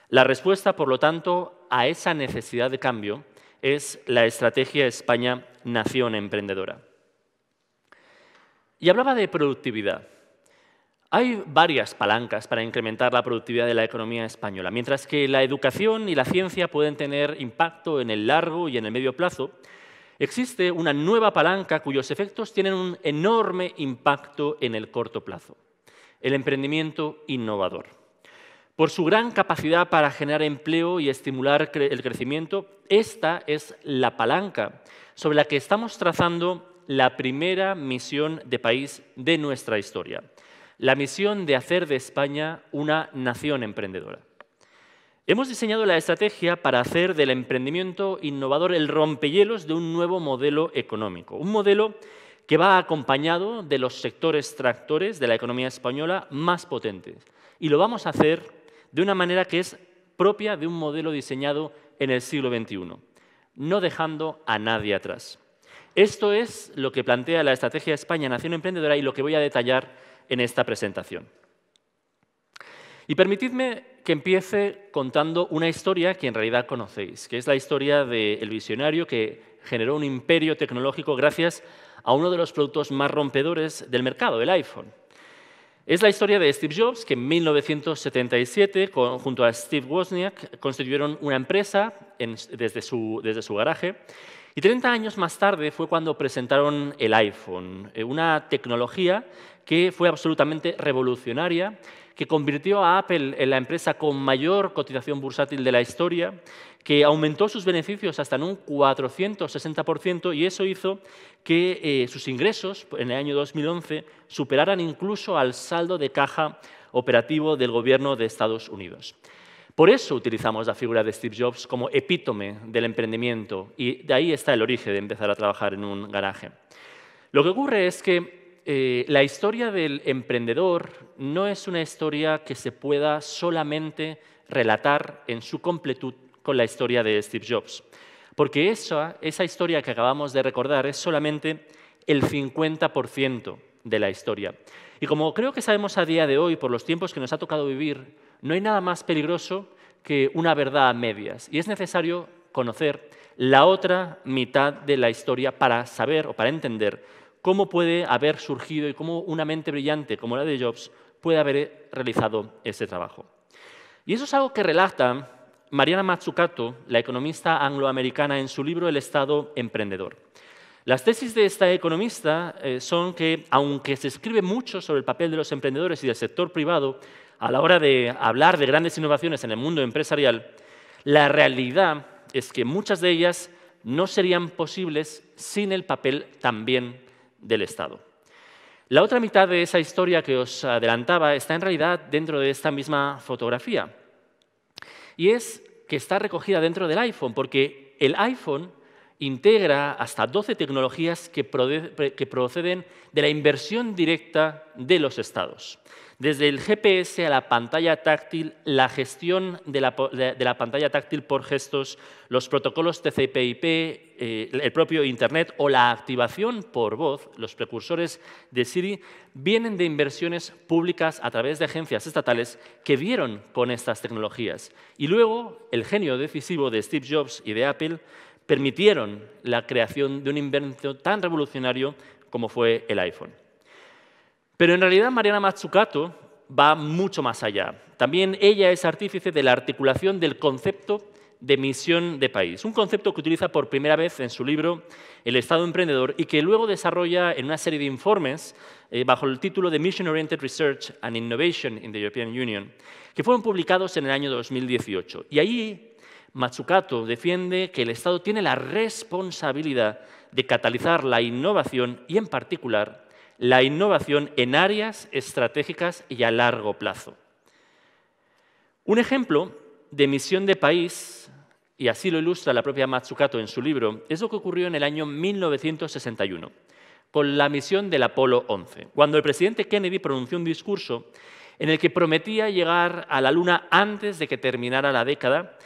La respuesta, por lo tanto, a esa necesidad de cambio es la estrategia España Nación Emprendedora. Y hablaba de productividad. Hay varias palancas para incrementar la productividad de la economía española. Mientras que la educación y la ciencia pueden tener impacto en el largo y en el medio plazo, existe una nueva palanca cuyos efectos tienen un enorme impacto en el corto plazo, el emprendimiento innovador. Por su gran capacidad para generar empleo y estimular el crecimiento, esta es la palanca sobre la que estamos trazando la primera misión de país de nuestra historia, la misión de hacer de España una nación emprendedora. Hemos diseñado la estrategia para hacer del emprendimiento innovador el rompehielos de un nuevo modelo económico, un modelo que va acompañado de los sectores tractores de la economía española más potentes. Y lo vamos a hacer de una manera que es propia de un modelo diseñado en el siglo XXI, no dejando a nadie atrás. Esto es lo que plantea la estrategia España-Nación Emprendedora y lo que voy a detallar en esta presentación. Y permitidme que empiece contando una historia que en realidad conocéis, que es la historia del visionario que generó un imperio tecnológico gracias a uno de los productos más rompedores del mercado, el iPhone. Es la historia de Steve Jobs, que en 1977, junto a Steve Wozniak, constituyeron una empresa desde su garaje y 30 años más tarde fue cuando presentaron el iPhone, eh, una tecnología que fue absolutamente revolucionaria, que convirtió a Apple en la empresa con mayor cotización bursátil de la historia, que aumentó sus beneficios hasta en un 460% y eso hizo que eh, sus ingresos en el año 2011 superaran incluso al saldo de caja operativo del gobierno de Estados Unidos. Por eso utilizamos la figura de Steve Jobs como epítome del emprendimiento y de ahí está el origen de empezar a trabajar en un garaje. Lo que ocurre es que eh, la historia del emprendedor no es una historia que se pueda solamente relatar en su completud con la historia de Steve Jobs, porque esa, esa historia que acabamos de recordar es solamente el 50% de la historia. Y como creo que sabemos a día de hoy, por los tiempos que nos ha tocado vivir, no hay nada más peligroso que una verdad a medias y es necesario conocer la otra mitad de la historia para saber o para entender cómo puede haber surgido y cómo una mente brillante como la de Jobs puede haber realizado ese trabajo. Y eso es algo que relata Mariana Mazzucato, la economista angloamericana, en su libro El Estado Emprendedor. Las tesis de esta economista eh, son que, aunque se escribe mucho sobre el papel de los emprendedores y del sector privado, a la hora de hablar de grandes innovaciones en el mundo empresarial, la realidad es que muchas de ellas no serían posibles sin el papel también del Estado. La otra mitad de esa historia que os adelantaba está en realidad dentro de esta misma fotografía. Y es que está recogida dentro del iPhone, porque el iPhone integra hasta 12 tecnologías que proceden de la inversión directa de los estados. Desde el GPS a la pantalla táctil, la gestión de la, pantalla táctil por gestos, los protocolos TCP/IP, eh, el propio Internet o la activación por voz, los precursores de Siri, vienen de inversiones públicas a través de agencias estatales que vieron con estas tecnologías. Y luego, el genio decisivo de Steve Jobs y de Apple permitieron la creación de un invento tan revolucionario como fue el iPhone. Pero en realidad Mariana Mazzucato va mucho más allá. También ella es artífice de la articulación del concepto de misión de país, un concepto que utiliza por primera vez en su libro El Estado Emprendedor y que luego desarrolla en una serie de informes eh, bajo el título de Mission Oriented Research and Innovation in the European Union, que fueron publicados en el año 2018. Y ahí Matsukato defiende que el Estado tiene la responsabilidad de catalizar la innovación y, en particular, la innovación en áreas estratégicas y a largo plazo. Un ejemplo de misión de país, y así lo ilustra la propia Matsukato en su libro, es lo que ocurrió en el año 1961, con la misión del Apolo 11, cuando el presidente Kennedy pronunció un discurso en el que prometía llegar a la Luna antes de que terminara la década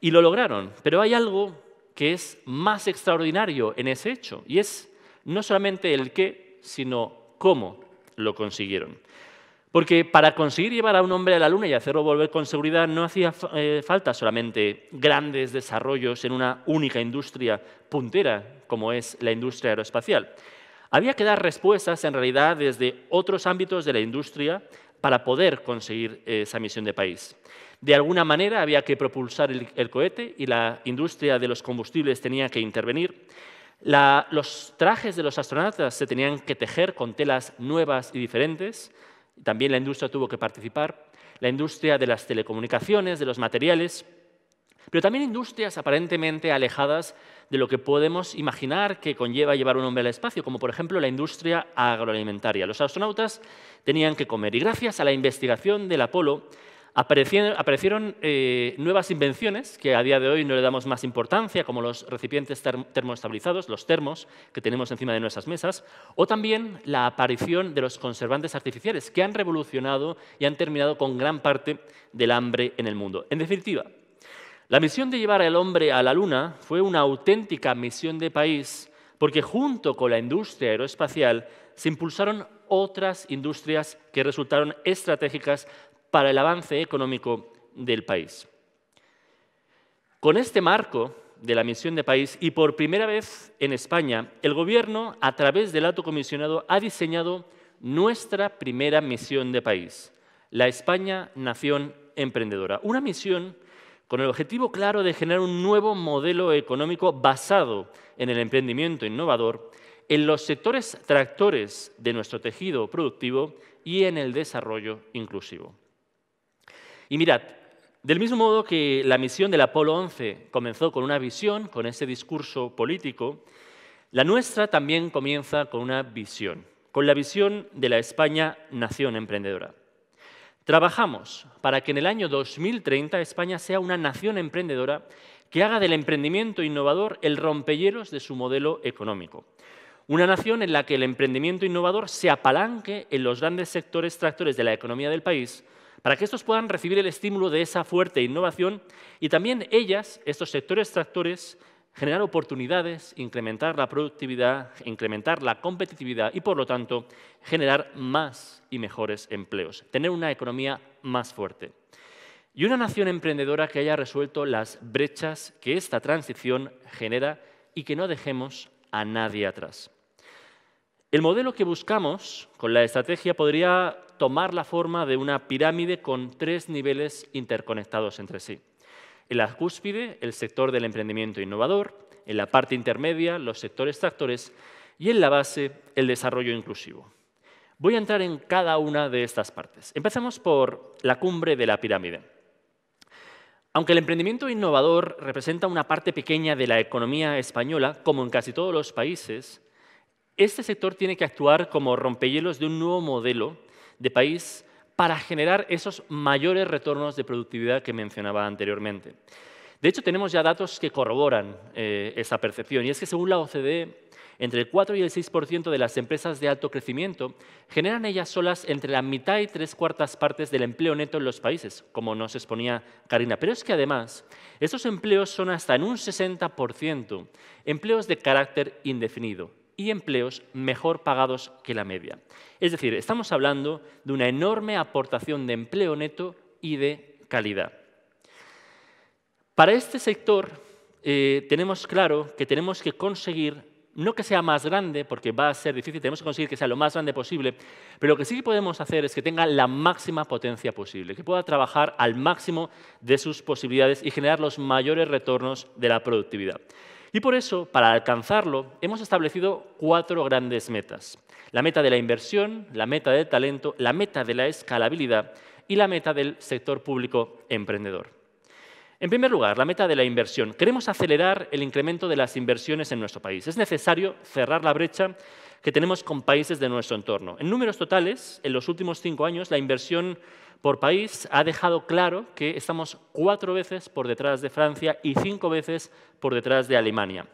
y lo lograron. Pero hay algo que es más extraordinario en ese hecho, y es no solamente el qué, sino cómo lo consiguieron. Porque para conseguir llevar a un hombre a la Luna y hacerlo volver con seguridad no hacía eh, falta solamente grandes desarrollos en una única industria puntera como es la industria aeroespacial. Había que dar respuestas en realidad desde otros ámbitos de la industria para poder conseguir esa misión de país. De alguna manera había que propulsar el, cohete y la industria de los combustibles tenía que intervenir. los trajes de los astronautas se tenían que tejer con telas nuevas y diferentes. También la industria tuvo que participar. La industria de las telecomunicaciones, de los materiales, pero también industrias aparentemente alejadas de lo que podemos imaginar que conlleva llevar un hombre al espacio, como por ejemplo la industria agroalimentaria. Los astronautas tenían que comer y gracias a la investigación del Apolo, Aparecieron, eh, nuevas invenciones que a día de hoy no le damos más importancia, como los recipientes termoestabilizados, los termos que tenemos encima de nuestras mesas, o también la aparición de los conservantes artificiales, que han revolucionado y han terminado con gran parte del hambre en el mundo. En definitiva, la misión de llevar al hombre a la Luna fue una auténtica misión de país, porque junto con la industria aeroespacial se impulsaron otras industrias que resultaron estratégicas para el avance económico del país. Con este marco de la misión de país y por primera vez en España, el Gobierno, a través del alto comisionado, ha diseñado nuestra primera misión de país, la España Nación Emprendedora. Una misión con el objetivo claro de generar un nuevo modelo económico basado en el emprendimiento innovador, en los sectores tractores de nuestro tejido productivo y en el desarrollo inclusivo. Y mirad, del mismo modo que la misión del Apolo 11 comenzó con una visión, con ese discurso político, la nuestra también comienza con una visión, con la visión de la España nación emprendedora. Trabajamos para que en el año 2030 España sea una nación emprendedora que haga del emprendimiento innovador el rompehielos de su modelo económico. Una nación en la que el emprendimiento innovador se apalanque en los grandes sectores tractores de la economía del país para que estos puedan recibir el estímulo de esa fuerte innovación y también ellas, estos sectores tractores, generar oportunidades, incrementar la productividad, incrementar la competitividad y, por lo tanto, generar más y mejores empleos, tener una economía más fuerte. Y una nación emprendedora que haya resuelto las brechas que esta transición genera y que no dejemos a nadie atrás. El modelo que buscamos con la estrategia podría tomar la forma de una pirámide con tres niveles interconectados entre sí. En la cúspide, el sector del emprendimiento innovador, en la parte intermedia, los sectores tractores y en la base, el desarrollo inclusivo. Voy a entrar en cada una de estas partes. Empezamos por la cumbre de la pirámide. Aunque el emprendimiento innovador representa una parte pequeña de la economía española, como en casi todos los países, este sector tiene que actuar como rompehielos de un nuevo modelo de país para generar esos mayores retornos de productividad que mencionaba anteriormente. De hecho, tenemos ya datos que corroboran eh, esa percepción, y es que según la OCDE, entre el 4 y el 6% de las empresas de alto crecimiento generan ellas solas entre la mitad y tres cuartas partes del empleo neto en los países, como nos exponía Karina. Pero es que además, esos empleos son hasta en un 60% empleos de carácter indefinido, y empleos mejor pagados que la media. Es decir, estamos hablando de una enorme aportación de empleo neto y de calidad. Para este sector eh, tenemos claro que tenemos que conseguir, no que sea más grande, porque va a ser difícil, tenemos que conseguir que sea lo más grande posible, pero lo que sí podemos hacer es que tenga la máxima potencia posible, que pueda trabajar al máximo de sus posibilidades y generar los mayores retornos de la productividad. Y por eso, para alcanzarlo, hemos establecido cuatro grandes metas. La meta de la inversión, la meta del talento, la meta de la escalabilidad y la meta del sector público emprendedor. En primer lugar, la meta de la inversión. Queremos acelerar el incremento de las inversiones en nuestro país. Es necesario cerrar la brecha que tenemos con países de nuestro entorno. En números totales, en los últimos cinco años, la inversión por país ha dejado claro que estamos cuatro veces por detrás de Francia y cinco veces por detrás de Alemania.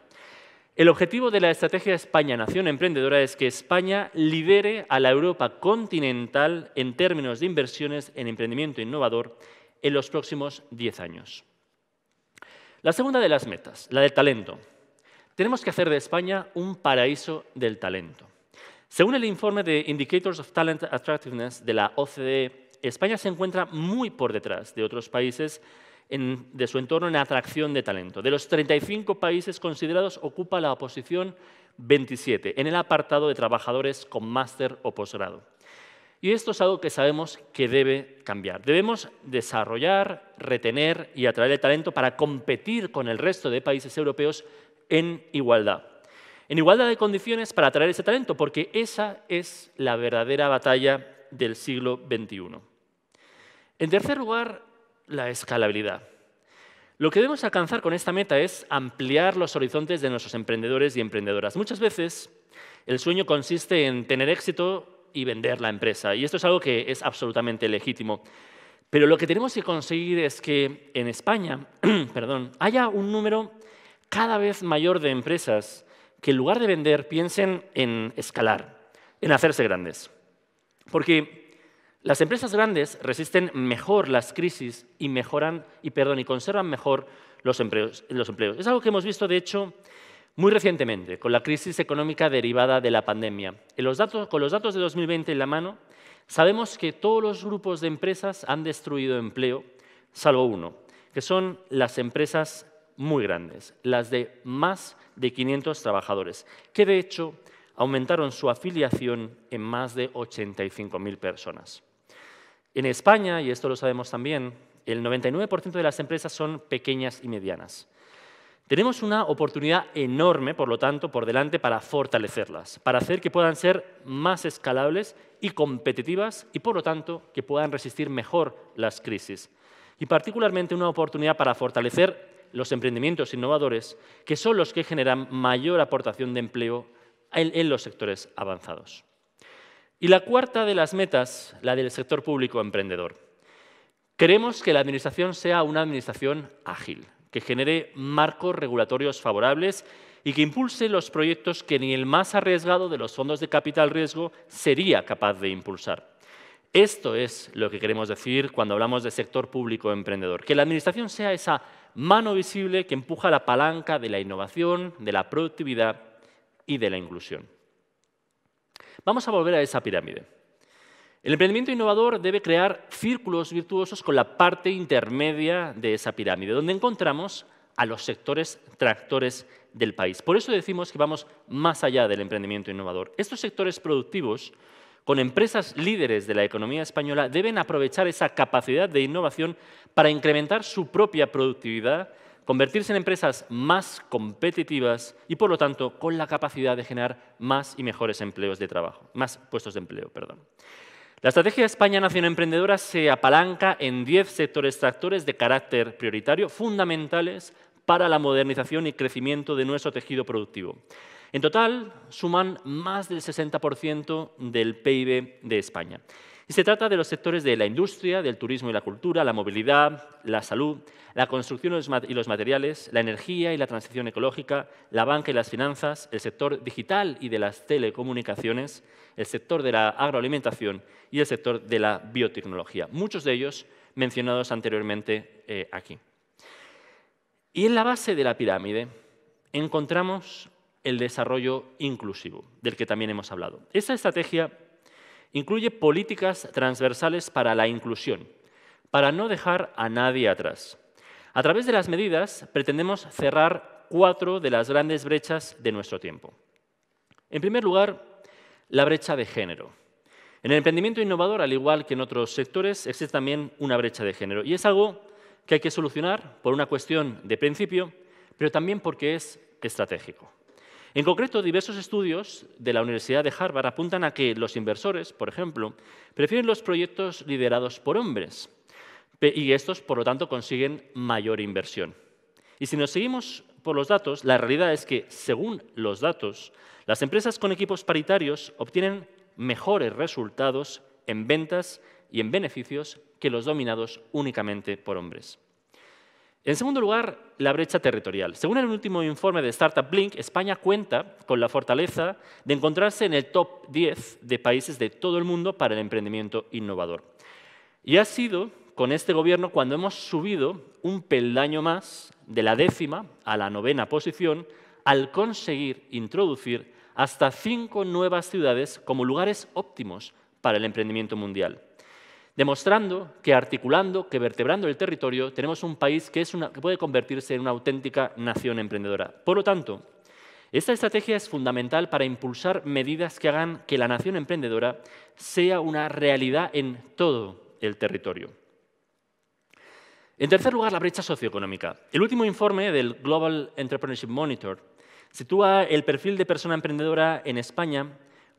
El objetivo de la estrategia España Nación Emprendedora es que España lidere a la Europa continental en términos de inversiones en emprendimiento innovador en los próximos diez años. La segunda de las metas, la del talento. Tenemos que hacer de España un paraíso del talento. Según el informe de Indicators of Talent Attractiveness de la OCDE, España se encuentra muy por detrás de otros países de su entorno en atracción de talento. De los 35 países considerados, ocupa la posición 27 en el apartado de trabajadores con máster o posgrado. Y esto es algo que sabemos que debe cambiar. Debemos desarrollar, retener y atraer el talento para competir con el resto de países europeos en igualdad. En igualdad de condiciones para atraer ese talento, porque esa es la verdadera batalla del siglo XXI. En tercer lugar, la escalabilidad. Lo que debemos alcanzar con esta meta es ampliar los horizontes de nuestros emprendedores y emprendedoras. Muchas veces el sueño consiste en tener éxito y vender la empresa, y esto es algo que es absolutamente legítimo. Pero lo que tenemos que conseguir es que en España perdón, haya un número cada vez mayor de empresas que en lugar de vender piensen en escalar, en hacerse grandes. Porque las empresas grandes resisten mejor las crisis y mejoran y, perdón, y conservan mejor los empleos, Es algo que hemos visto, de hecho, muy recientemente, con la crisis económica derivada de la pandemia. con los datos de 2020 en la mano, sabemos que todos los grupos de empresas han destruido empleo, salvo uno, que son las empresas muy grandes, las de más de 500 trabajadores, que de hecho aumentaron su afiliación en más de 85.000 personas. En España, y esto lo sabemos también, el 99% de las empresas son pequeñas y medianas. Tenemos una oportunidad enorme, por lo tanto, por delante para fortalecerlas, para hacer que puedan ser más escalables y competitivas y, por lo tanto, que puedan resistir mejor las crisis. Y particularmente una oportunidad para fortalecer los emprendimientos innovadores, que son los que generan mayor aportación de empleo en los sectores avanzados. Y la cuarta de las metas, la del sector público emprendedor. Queremos que la Administración sea una Administración ágil, que genere marcos regulatorios favorables y que impulse los proyectos que ni el más arriesgado de los fondos de capital riesgo sería capaz de impulsar. Esto es lo que queremos decir cuando hablamos de sector público emprendedor, que la Administración sea esa mano visible que empuja la palanca de la innovación, de la productividad y de la inclusión. Vamos a volver a esa pirámide. El emprendimiento innovador debe crear círculos virtuosos con la parte intermedia de esa pirámide, donde encontramos a los sectores tractores del país. Por eso decimos que vamos más allá del emprendimiento innovador. Estos sectores productivos, con empresas líderes de la economía española, deben aprovechar esa capacidad de innovación para incrementar su propia productividad convertirse en empresas más competitivas y, por lo tanto, con la capacidad de generar más y mejores empleos de trabajo, más puestos de empleo, perdón. La estrategia España Nación Emprendedora se apalanca en 10 sectores tractores de carácter prioritario fundamentales para la modernización y crecimiento de nuestro tejido productivo. En total, suman más del 60% del PIB de España. Y se trata de los sectores de la industria, del turismo y la cultura, la movilidad, la salud, la construcción y los materiales, la energía y la transición ecológica, la banca y las finanzas, el sector digital y de las telecomunicaciones, el sector de la agroalimentación y el sector de la biotecnología. Muchos de ellos mencionados anteriormente eh, aquí. Y en la base de la pirámide encontramos el desarrollo inclusivo, del que también hemos hablado. Esa estrategia Incluye políticas transversales para la inclusión, para no dejar a nadie atrás. A través de las medidas pretendemos cerrar cuatro de las grandes brechas de nuestro tiempo. En primer lugar, la brecha de género. En el emprendimiento innovador, al igual que en otros sectores, existe también una brecha de género. Y es algo que hay que solucionar por una cuestión de principio, pero también porque es estratégico. En concreto, diversos estudios de la Universidad de Harvard apuntan a que los inversores, por ejemplo, prefieren los proyectos liderados por hombres y estos, por lo tanto, consiguen mayor inversión. Y si nos seguimos por los datos, la realidad es que, según los datos, las empresas con equipos paritarios obtienen mejores resultados en ventas y en beneficios que los dominados únicamente por hombres. En segundo lugar, la brecha territorial. Según el último informe de Startup Blink, España cuenta con la fortaleza de encontrarse en el top 10 de países de todo el mundo para el emprendimiento innovador. Y ha sido con este gobierno cuando hemos subido un peldaño más de la décima a la novena posición al conseguir introducir hasta cinco nuevas ciudades como lugares óptimos para el emprendimiento mundial demostrando que articulando, que vertebrando el territorio, tenemos un país que, puede convertirse en una auténtica nación emprendedora. Por lo tanto, esta estrategia es fundamental para impulsar medidas que hagan que la nación emprendedora sea una realidad en todo el territorio. En tercer lugar, la brecha socioeconómica. El último informe del Global Entrepreneurship Monitor sitúa el perfil de persona emprendedora en España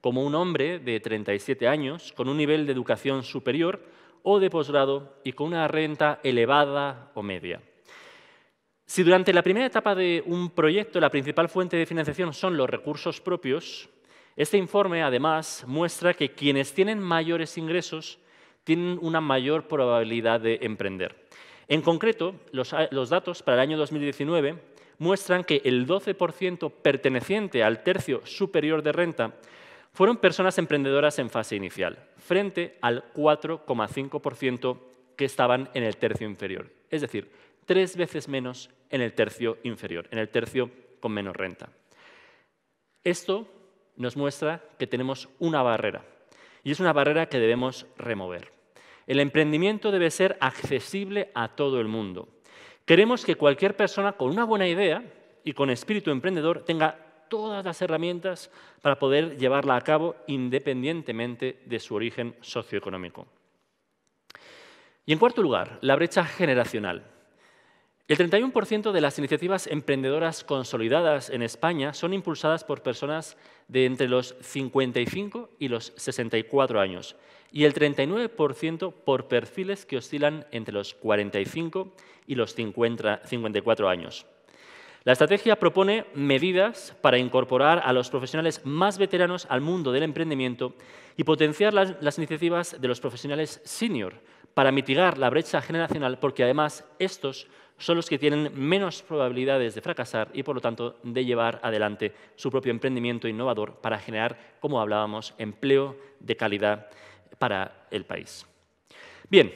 como un hombre de 37 años, con un nivel de educación superior o de posgrado y con una renta elevada o media. Si durante la primera etapa de un proyecto la principal fuente de financiación son los recursos propios, este informe además muestra que quienes tienen mayores ingresos tienen una mayor probabilidad de emprender. En concreto, los, los datos para el año 2019 muestran que el 12% perteneciente al tercio superior de renta fueron personas emprendedoras en fase inicial, frente al 4,5% que estaban en el tercio inferior. Es decir, tres veces menos en el tercio inferior, en el tercio con menos renta. Esto nos muestra que tenemos una barrera, y es una barrera que debemos remover. El emprendimiento debe ser accesible a todo el mundo. Queremos que cualquier persona con una buena idea y con espíritu emprendedor tenga todas las herramientas para poder llevarla a cabo independientemente de su origen socioeconómico. Y en cuarto lugar, la brecha generacional. El 31% de las iniciativas emprendedoras consolidadas en España son impulsadas por personas de entre los 55 y los 64 años y el 39% por perfiles que oscilan entre los 45 y los 54 años. La estrategia propone medidas para incorporar a los profesionales más veteranos al mundo del emprendimiento y potenciar las, iniciativas de los profesionales senior para mitigar la brecha generacional, porque además estos son los que tienen menos probabilidades de fracasar y, por lo tanto, de llevar adelante su propio emprendimiento innovador para generar, como hablábamos, empleo de calidad para el país. Bien,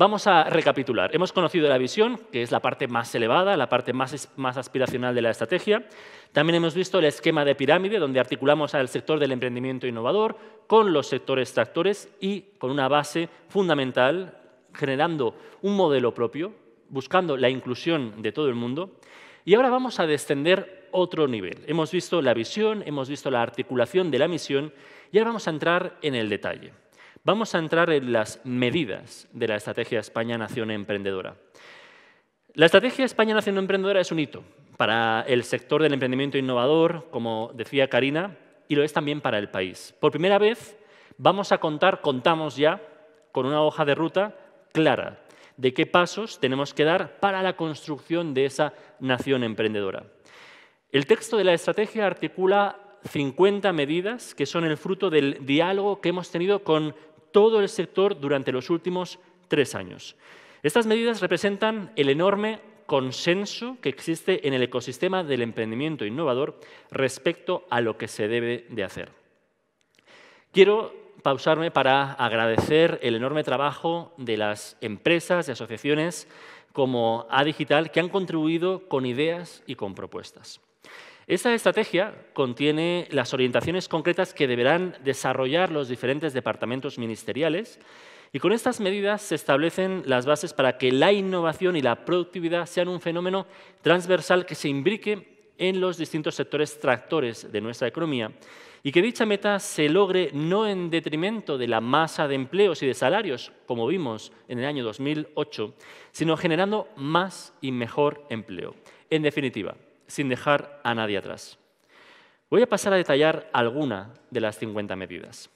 Vamos a recapitular. Hemos conocido la visión, que es la parte más elevada, la parte más, más aspiracional de la estrategia. También hemos visto el esquema de pirámide, donde articulamos al sector del emprendimiento innovador con los sectores tractores y con una base fundamental, generando un modelo propio, buscando la inclusión de todo el mundo. Y ahora vamos a descender otro nivel. Hemos visto la visión, hemos visto la articulación de la misión y ahora vamos a entrar en el detalle. Vamos a entrar en las medidas de la Estrategia España Nación Emprendedora. La Estrategia España Nación Emprendedora es un hito para el sector del emprendimiento innovador, como decía Karina, y lo es también para el país. Por primera vez vamos a contar, contamos ya, con una hoja de ruta clara de qué pasos tenemos que dar para la construcción de esa nación emprendedora. El texto de la estrategia articula 50 medidas que son el fruto del diálogo que hemos tenido con todo el sector durante los últimos tres años. Estas medidas representan el enorme consenso que existe en el ecosistema del emprendimiento innovador respecto a lo que se debe de hacer. Quiero pausarme para agradecer el enorme trabajo de las empresas y asociaciones como A Digital que han contribuido con ideas y con propuestas. Esta estrategia contiene las orientaciones concretas que deberán desarrollar los diferentes departamentos ministeriales y con estas medidas se establecen las bases para que la innovación y la productividad sean un fenómeno transversal que se imbrique en los distintos sectores tractores de nuestra economía y que dicha meta se logre no en detrimento de la masa de empleos y de salarios, como vimos en el año 2008, sino generando más y mejor empleo. En definitiva, sin dejar a nadie atrás. Voy a pasar a detallar alguna de las 50 medidas.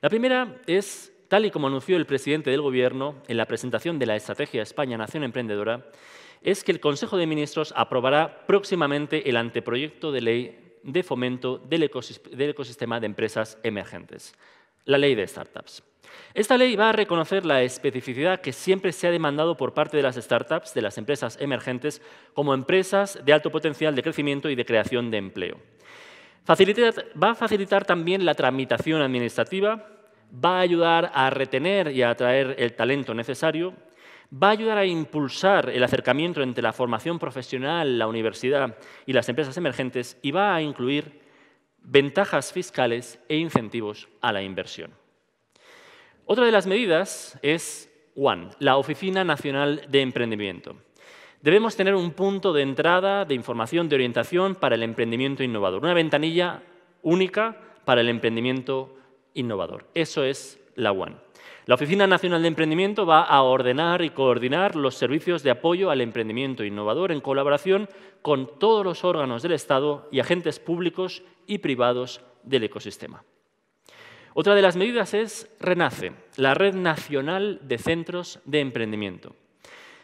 La primera es, tal y como anunció el presidente del Gobierno en la presentación de la Estrategia España Nación Emprendedora, es que el Consejo de Ministros aprobará próximamente el anteproyecto de ley de fomento del ecosistema de empresas emergentes, la ley de startups. Esta ley va a reconocer la especificidad que siempre se ha demandado por parte de las startups, de las empresas emergentes, como empresas de alto potencial de crecimiento y de creación de empleo. va a facilitar también la tramitación administrativa, va a ayudar a retener y a atraer el talento necesario, va a ayudar a impulsar el acercamiento entre la formación profesional, la universidad y las empresas emergentes y va a incluir ventajas fiscales e incentivos a la inversión. Otra de las medidas es ONE, la Oficina Nacional de Emprendimiento. Debemos tener un punto de entrada de información, de orientación para el emprendimiento innovador, una ventanilla única para el emprendimiento innovador. Eso es la ONE. La Oficina Nacional de Emprendimiento va a ordenar y coordinar los servicios de apoyo al emprendimiento innovador en colaboración con todos los órganos del Estado y agentes públicos y privados del ecosistema. Otra de las medidas es Renace, la red nacional de centros de emprendimiento.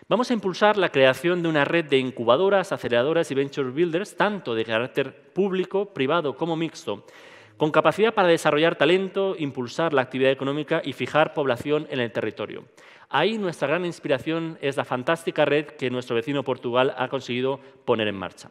Vamos a impulsar la creación de una red de incubadoras, aceleradoras y venture builders, tanto de carácter público, privado como mixto, con capacidad para desarrollar talento, impulsar la actividad económica y fijar población en el territorio. Ahí nuestra gran inspiración es la fantástica red que nuestro vecino Portugal ha conseguido poner en marcha.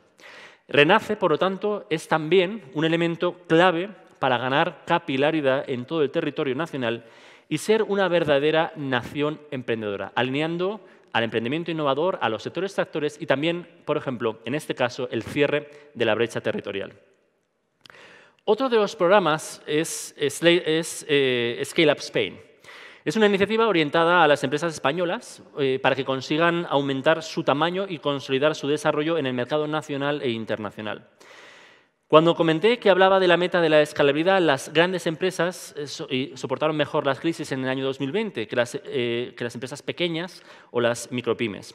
Renace, por lo tanto, es también un elemento clave para ganar capilaridad en todo el territorio nacional y ser una verdadera nación emprendedora, alineando al emprendimiento innovador, a los sectores tractores y también, por ejemplo, en este caso, el cierre de la brecha territorial. Otro de los programas es, eh, Scale Up Spain. Es una iniciativa orientada a las empresas españolas eh, para que consigan aumentar su tamaño y consolidar su desarrollo en el mercado nacional e internacional. Cuando comenté que hablaba de la meta de la escalabilidad, las grandes empresas eh, soportaron mejor las crisis en el año 2020 que las, eh, que las empresas pequeñas o las micropymes.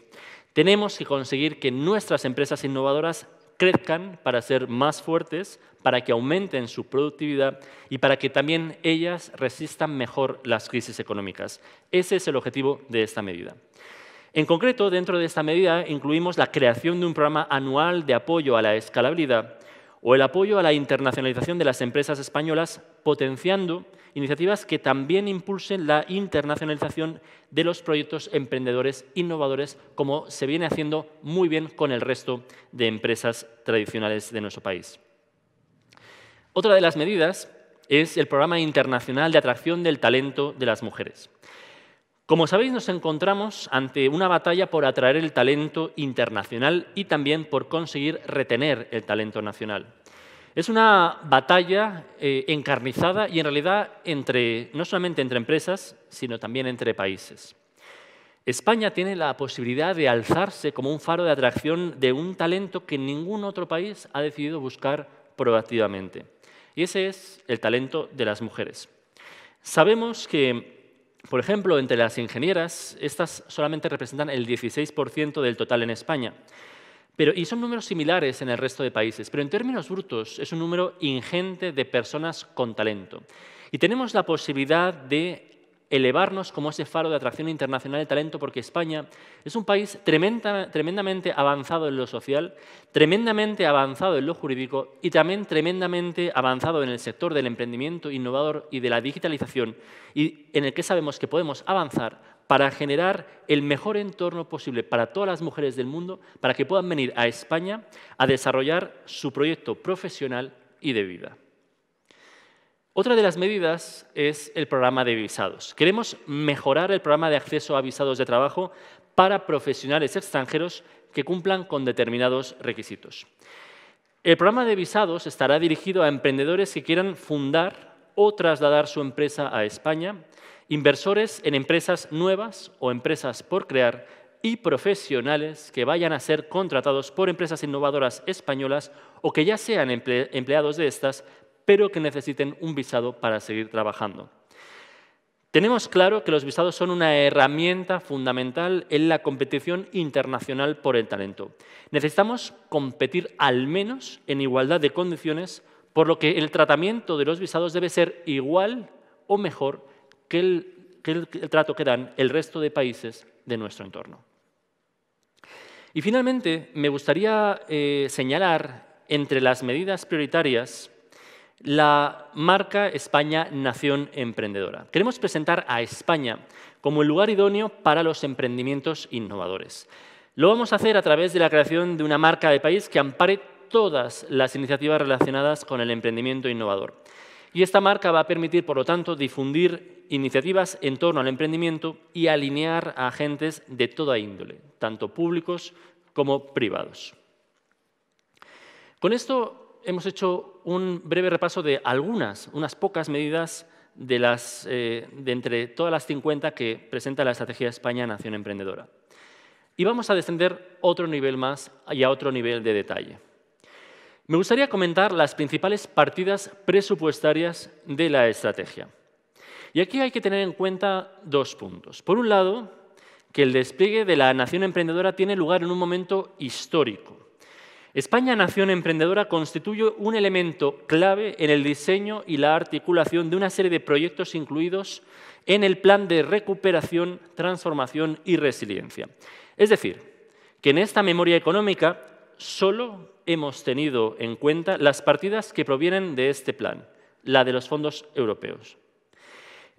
Tenemos que conseguir que nuestras empresas innovadoras crezcan para ser más fuertes, para que aumenten su productividad y para que también ellas resistan mejor las crisis económicas. Ese es el objetivo de esta medida. En concreto, dentro de esta medida incluimos la creación de un programa anual de apoyo a la escalabilidad o el apoyo a la internacionalización de las empresas españolas, potenciando iniciativas que también impulsen la internacionalización de los proyectos emprendedores innovadores, como se viene haciendo muy bien con el resto de empresas tradicionales de nuestro país. Otra de las medidas es el Programa Internacional de Atracción del Talento de las Mujeres. Como sabéis, nos encontramos ante una batalla por atraer el talento internacional y también por conseguir retener el talento nacional. Es una batalla eh, encarnizada y en realidad entre, no solamente entre empresas, sino también entre países. España tiene la posibilidad de alzarse como un faro de atracción de un talento que ningún otro país ha decidido buscar proactivamente. Y ese es el talento de las mujeres. Sabemos que por ejemplo, entre las ingenieras, estas solamente representan el 16% del total en España. Pero, y son números similares en el resto de países, pero en términos brutos es un número ingente de personas con talento. Y tenemos la posibilidad de elevarnos como ese faro de atracción internacional de talento, porque España es un país tremendamente avanzado en lo social, tremendamente avanzado en lo jurídico y también tremendamente avanzado en el sector del emprendimiento innovador y de la digitalización, y en el que sabemos que podemos avanzar para generar el mejor entorno posible para todas las mujeres del mundo, para que puedan venir a España a desarrollar su proyecto profesional y de vida. Otra de las medidas es el programa de visados. Queremos mejorar el programa de acceso a visados de trabajo para profesionales extranjeros que cumplan con determinados requisitos. El programa de visados estará dirigido a emprendedores que quieran fundar o trasladar su empresa a España, inversores en empresas nuevas o empresas por crear y profesionales que vayan a ser contratados por empresas innovadoras españolas o que ya sean empleados de estas pero que necesiten un visado para seguir trabajando. Tenemos claro que los visados son una herramienta fundamental en la competición internacional por el talento. Necesitamos competir al menos en igualdad de condiciones, por lo que el tratamiento de los visados debe ser igual o mejor que el, trato que dan el resto de países de nuestro entorno. Y finalmente, me gustaría eh, señalar entre las medidas prioritarias la marca España Nación Emprendedora. Queremos presentar a España como el lugar idóneo para los emprendimientos innovadores. Lo vamos a hacer a través de la creación de una marca de país que ampare todas las iniciativas relacionadas con el emprendimiento innovador. Y esta marca va a permitir, por lo tanto, difundir iniciativas en torno al emprendimiento y alinear a agentes de toda índole, tanto públicos como privados. Con esto hemos hecho un breve repaso de algunas, unas pocas medidas de, eh, entre todas las 50 que presenta la Estrategia España Nación Emprendedora. Y vamos a descender otro nivel más y a otro nivel de detalle. Me gustaría comentar las principales partidas presupuestarias de la estrategia. Y aquí hay que tener en cuenta dos puntos. Por un lado, que el despliegue de la Nación Emprendedora tiene lugar en un momento histórico España Nación Emprendedora constituye un elemento clave en el diseño y la articulación de una serie de proyectos incluidos en el Plan de Recuperación, Transformación y Resiliencia. Es decir, que en esta memoria económica solo hemos tenido en cuenta las partidas que provienen de este plan, la de los fondos europeos.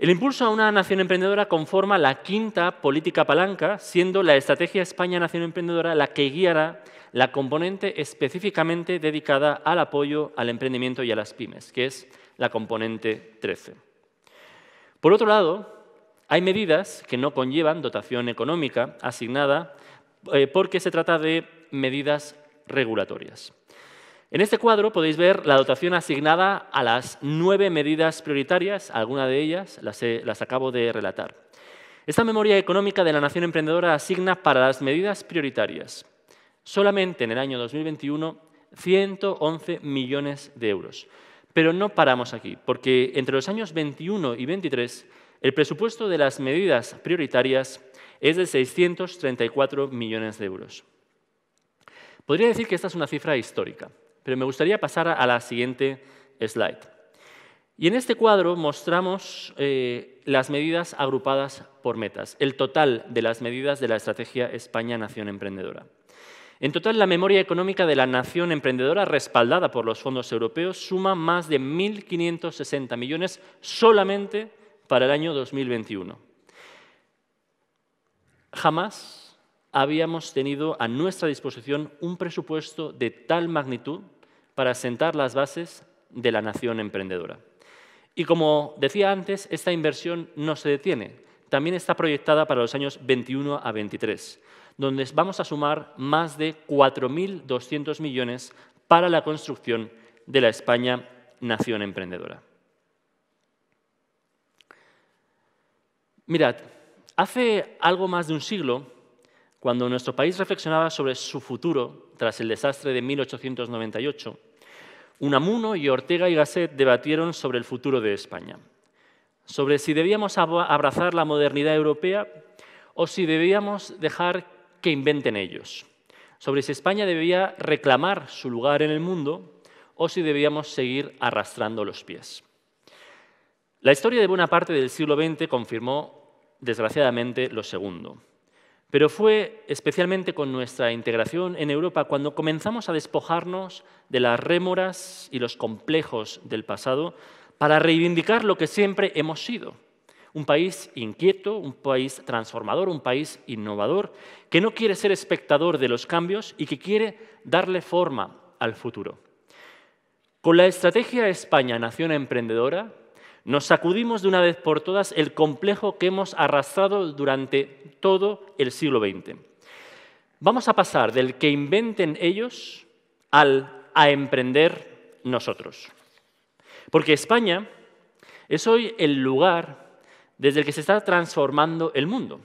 El impulso a una nación emprendedora conforma la quinta política palanca, siendo la estrategia España-Nación Emprendedora la que guiará la componente específicamente dedicada al apoyo al emprendimiento y a las pymes, que es la componente 13. Por otro lado, hay medidas que no conllevan dotación económica asignada eh, porque se trata de medidas regulatorias. En este cuadro podéis ver la dotación asignada a las nueve medidas prioritarias, algunas de ellas las, las, acabo de relatar. Esta memoria económica de la Nación Emprendedora asigna para las medidas prioritarias solamente en el año 2021 111 millones de euros. Pero no paramos aquí, porque entre los años 21 y 23 el presupuesto de las medidas prioritarias es de 634 millones de euros. Podría decir que esta es una cifra histórica. Pero me gustaría pasar a la siguiente slide. Y en este cuadro mostramos eh, las medidas agrupadas por metas, el total de las medidas de la estrategia España-Nación Emprendedora. En total, la memoria económica de la nación emprendedora, respaldada por los fondos europeos, suma más de 1.560 millones solamente para el año 2021. Jamás habíamos tenido a nuestra disposición un presupuesto de tal magnitud para sentar las bases de la nación emprendedora. Y como decía antes, esta inversión no se detiene. También está proyectada para los años 21 a 23, donde vamos a sumar más de 4.200 millones para la construcción de la España nación emprendedora. Mirad, hace algo más de un siglo, cuando nuestro país reflexionaba sobre su futuro, tras el desastre de 1898, Unamuno y Ortega y Gasset debatieron sobre el futuro de España, sobre si debíamos abrazar la modernidad europea o si debíamos dejar que inventen ellos, sobre si España debía reclamar su lugar en el mundo o si debíamos seguir arrastrando los pies. La historia de buena parte del siglo XX confirmó, desgraciadamente, lo segundo. Pero fue especialmente con nuestra integración en Europa cuando comenzamos a despojarnos de las rémoras y los complejos del pasado para reivindicar lo que siempre hemos sido. Un país inquieto, un país transformador, un país innovador, que no quiere ser espectador de los cambios y que quiere darle forma al futuro. Con la estrategia España Nación Emprendedora, nos sacudimos de una vez por todas el complejo que hemos arrastrado durante todo el siglo XX. Vamos a pasar del que inventen ellos al a emprender nosotros. Porque España es hoy el lugar desde el que se está transformando el mundo.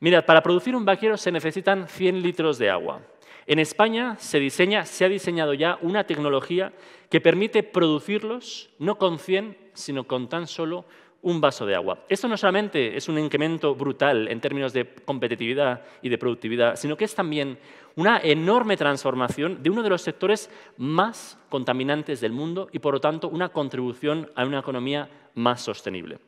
Mira, para producir un vaquero se necesitan 100 litros de agua. En España se, diseña, se ha diseñado ya una tecnología que permite producirlos no con 100, sino con tan solo un vaso de agua. Esto no solamente es un incremento brutal en términos de competitividad y de productividad, sino que es también una enorme transformación de uno de los sectores más contaminantes del mundo y, por lo tanto, una contribución a una economía más sostenible.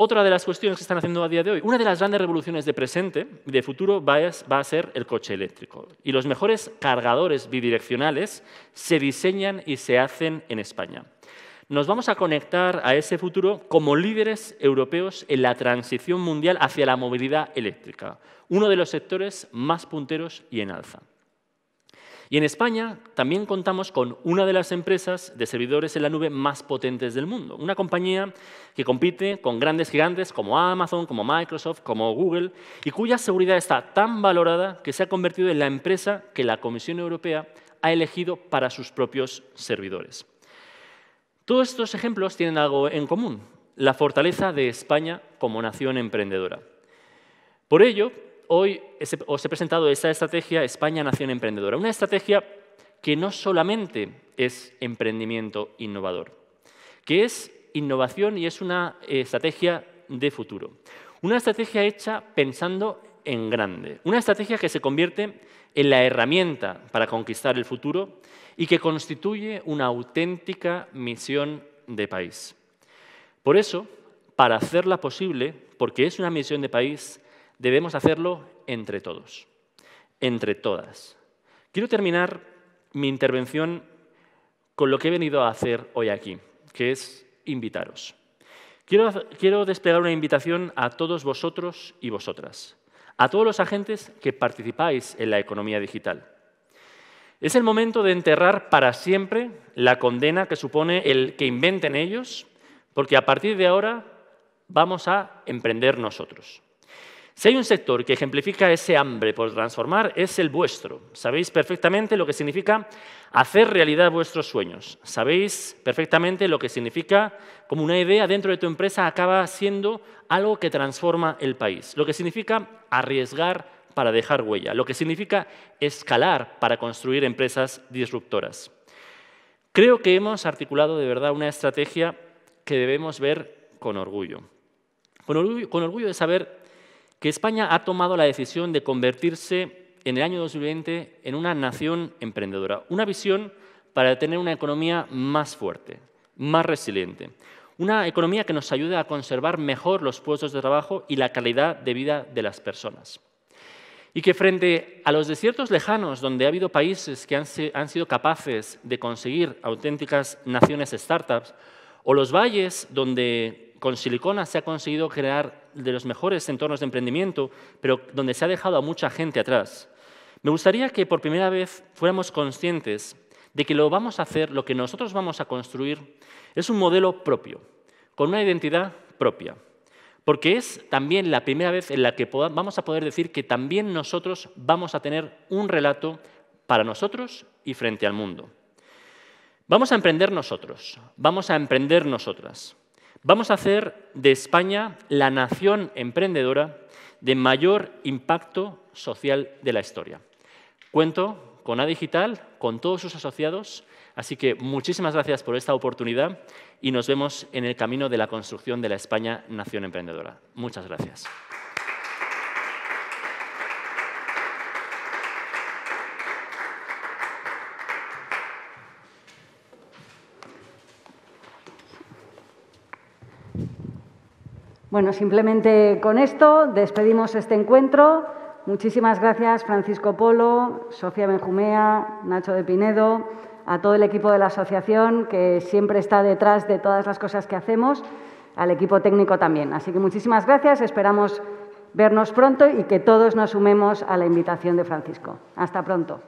Otra de las cuestiones que están haciendo a día de hoy, una de las grandes revoluciones de presente y de futuro va a, ser el coche eléctrico. Y los mejores cargadores bidireccionales se diseñan y se hacen en España. Nos vamos a conectar a ese futuro como líderes europeos en la transición mundial hacia la movilidad eléctrica, uno de los sectores más punteros y en alza. Y en España también contamos con una de las empresas de servidores en la nube más potentes del mundo, una compañía que compite con grandes gigantes como Amazon, como Microsoft, como Google, y cuya seguridad está tan valorada que se ha convertido en la empresa que la Comisión Europea ha elegido para sus propios servidores. Todos estos ejemplos tienen algo en común, la fortaleza de España como nación emprendedora. Por ello, hoy os he presentado esta estrategia España Nación Emprendedora, una estrategia que no solamente es emprendimiento innovador, que es innovación y es una estrategia de futuro. Una estrategia hecha pensando en grande. Una estrategia que se convierte en la herramienta para conquistar el futuro y que constituye una auténtica misión de país. Por eso, para hacerla posible, porque es una misión de país, debemos hacerlo entre todos, entre todas. Quiero terminar mi intervención con lo que he venido a hacer hoy aquí, que es invitaros. Quiero, quiero desplegar una invitación a todos vosotros y vosotras a todos los agentes que participáis en la economía digital. Es el momento de enterrar para siempre la condena que supone el que inventen ellos, porque a partir de ahora vamos a emprender nosotros. Si hay un sector que ejemplifica ese hambre por transformar, es el vuestro. Sabéis perfectamente lo que significa hacer realidad vuestros sueños. Sabéis perfectamente lo que significa como una idea dentro de tu empresa acaba siendo algo que transforma el país. Lo que significa arriesgar para dejar huella. Lo que significa escalar para construir empresas disruptoras. Creo que hemos articulado de verdad una estrategia que debemos ver con orgullo. Con orgullo, con orgullo de saber que España ha tomado la decisión de convertirse en el año 2020 en una nación emprendedora, una visión para tener una economía más fuerte, más resiliente, una economía que nos ayude a conservar mejor los puestos de trabajo y la calidad de vida de las personas. Y que frente a los desiertos lejanos donde ha habido países que han, han sido capaces de conseguir auténticas naciones startups, o los valles donde con silicona se ha conseguido crear de los mejores entornos de emprendimiento, pero donde se ha dejado a mucha gente atrás. Me gustaría que por primera vez fuéramos conscientes de que lo vamos a hacer, lo que nosotros vamos a construir, es un modelo propio, con una identidad propia. Porque es también la primera vez en la que vamos a poder decir que también nosotros vamos a tener un relato para nosotros y frente al mundo. Vamos a emprender nosotros, vamos a emprender nosotras. Vamos a hacer de España la nación emprendedora de mayor impacto social de la historia. Cuento con A Digital, con todos sus asociados, así que muchísimas gracias por esta oportunidad y nos vemos en el camino de la construcción de la España Nación Emprendedora. Muchas gracias. Bueno, simplemente con esto despedimos este encuentro. Muchísimas gracias Francisco Polo, Sofía Benjumea, Nacho de Pinedo, a todo el equipo de la asociación que siempre está detrás de todas las cosas que hacemos, al equipo técnico también. Así que muchísimas gracias, esperamos vernos pronto y que todos nos sumemos a la invitación de Francisco. Hasta pronto.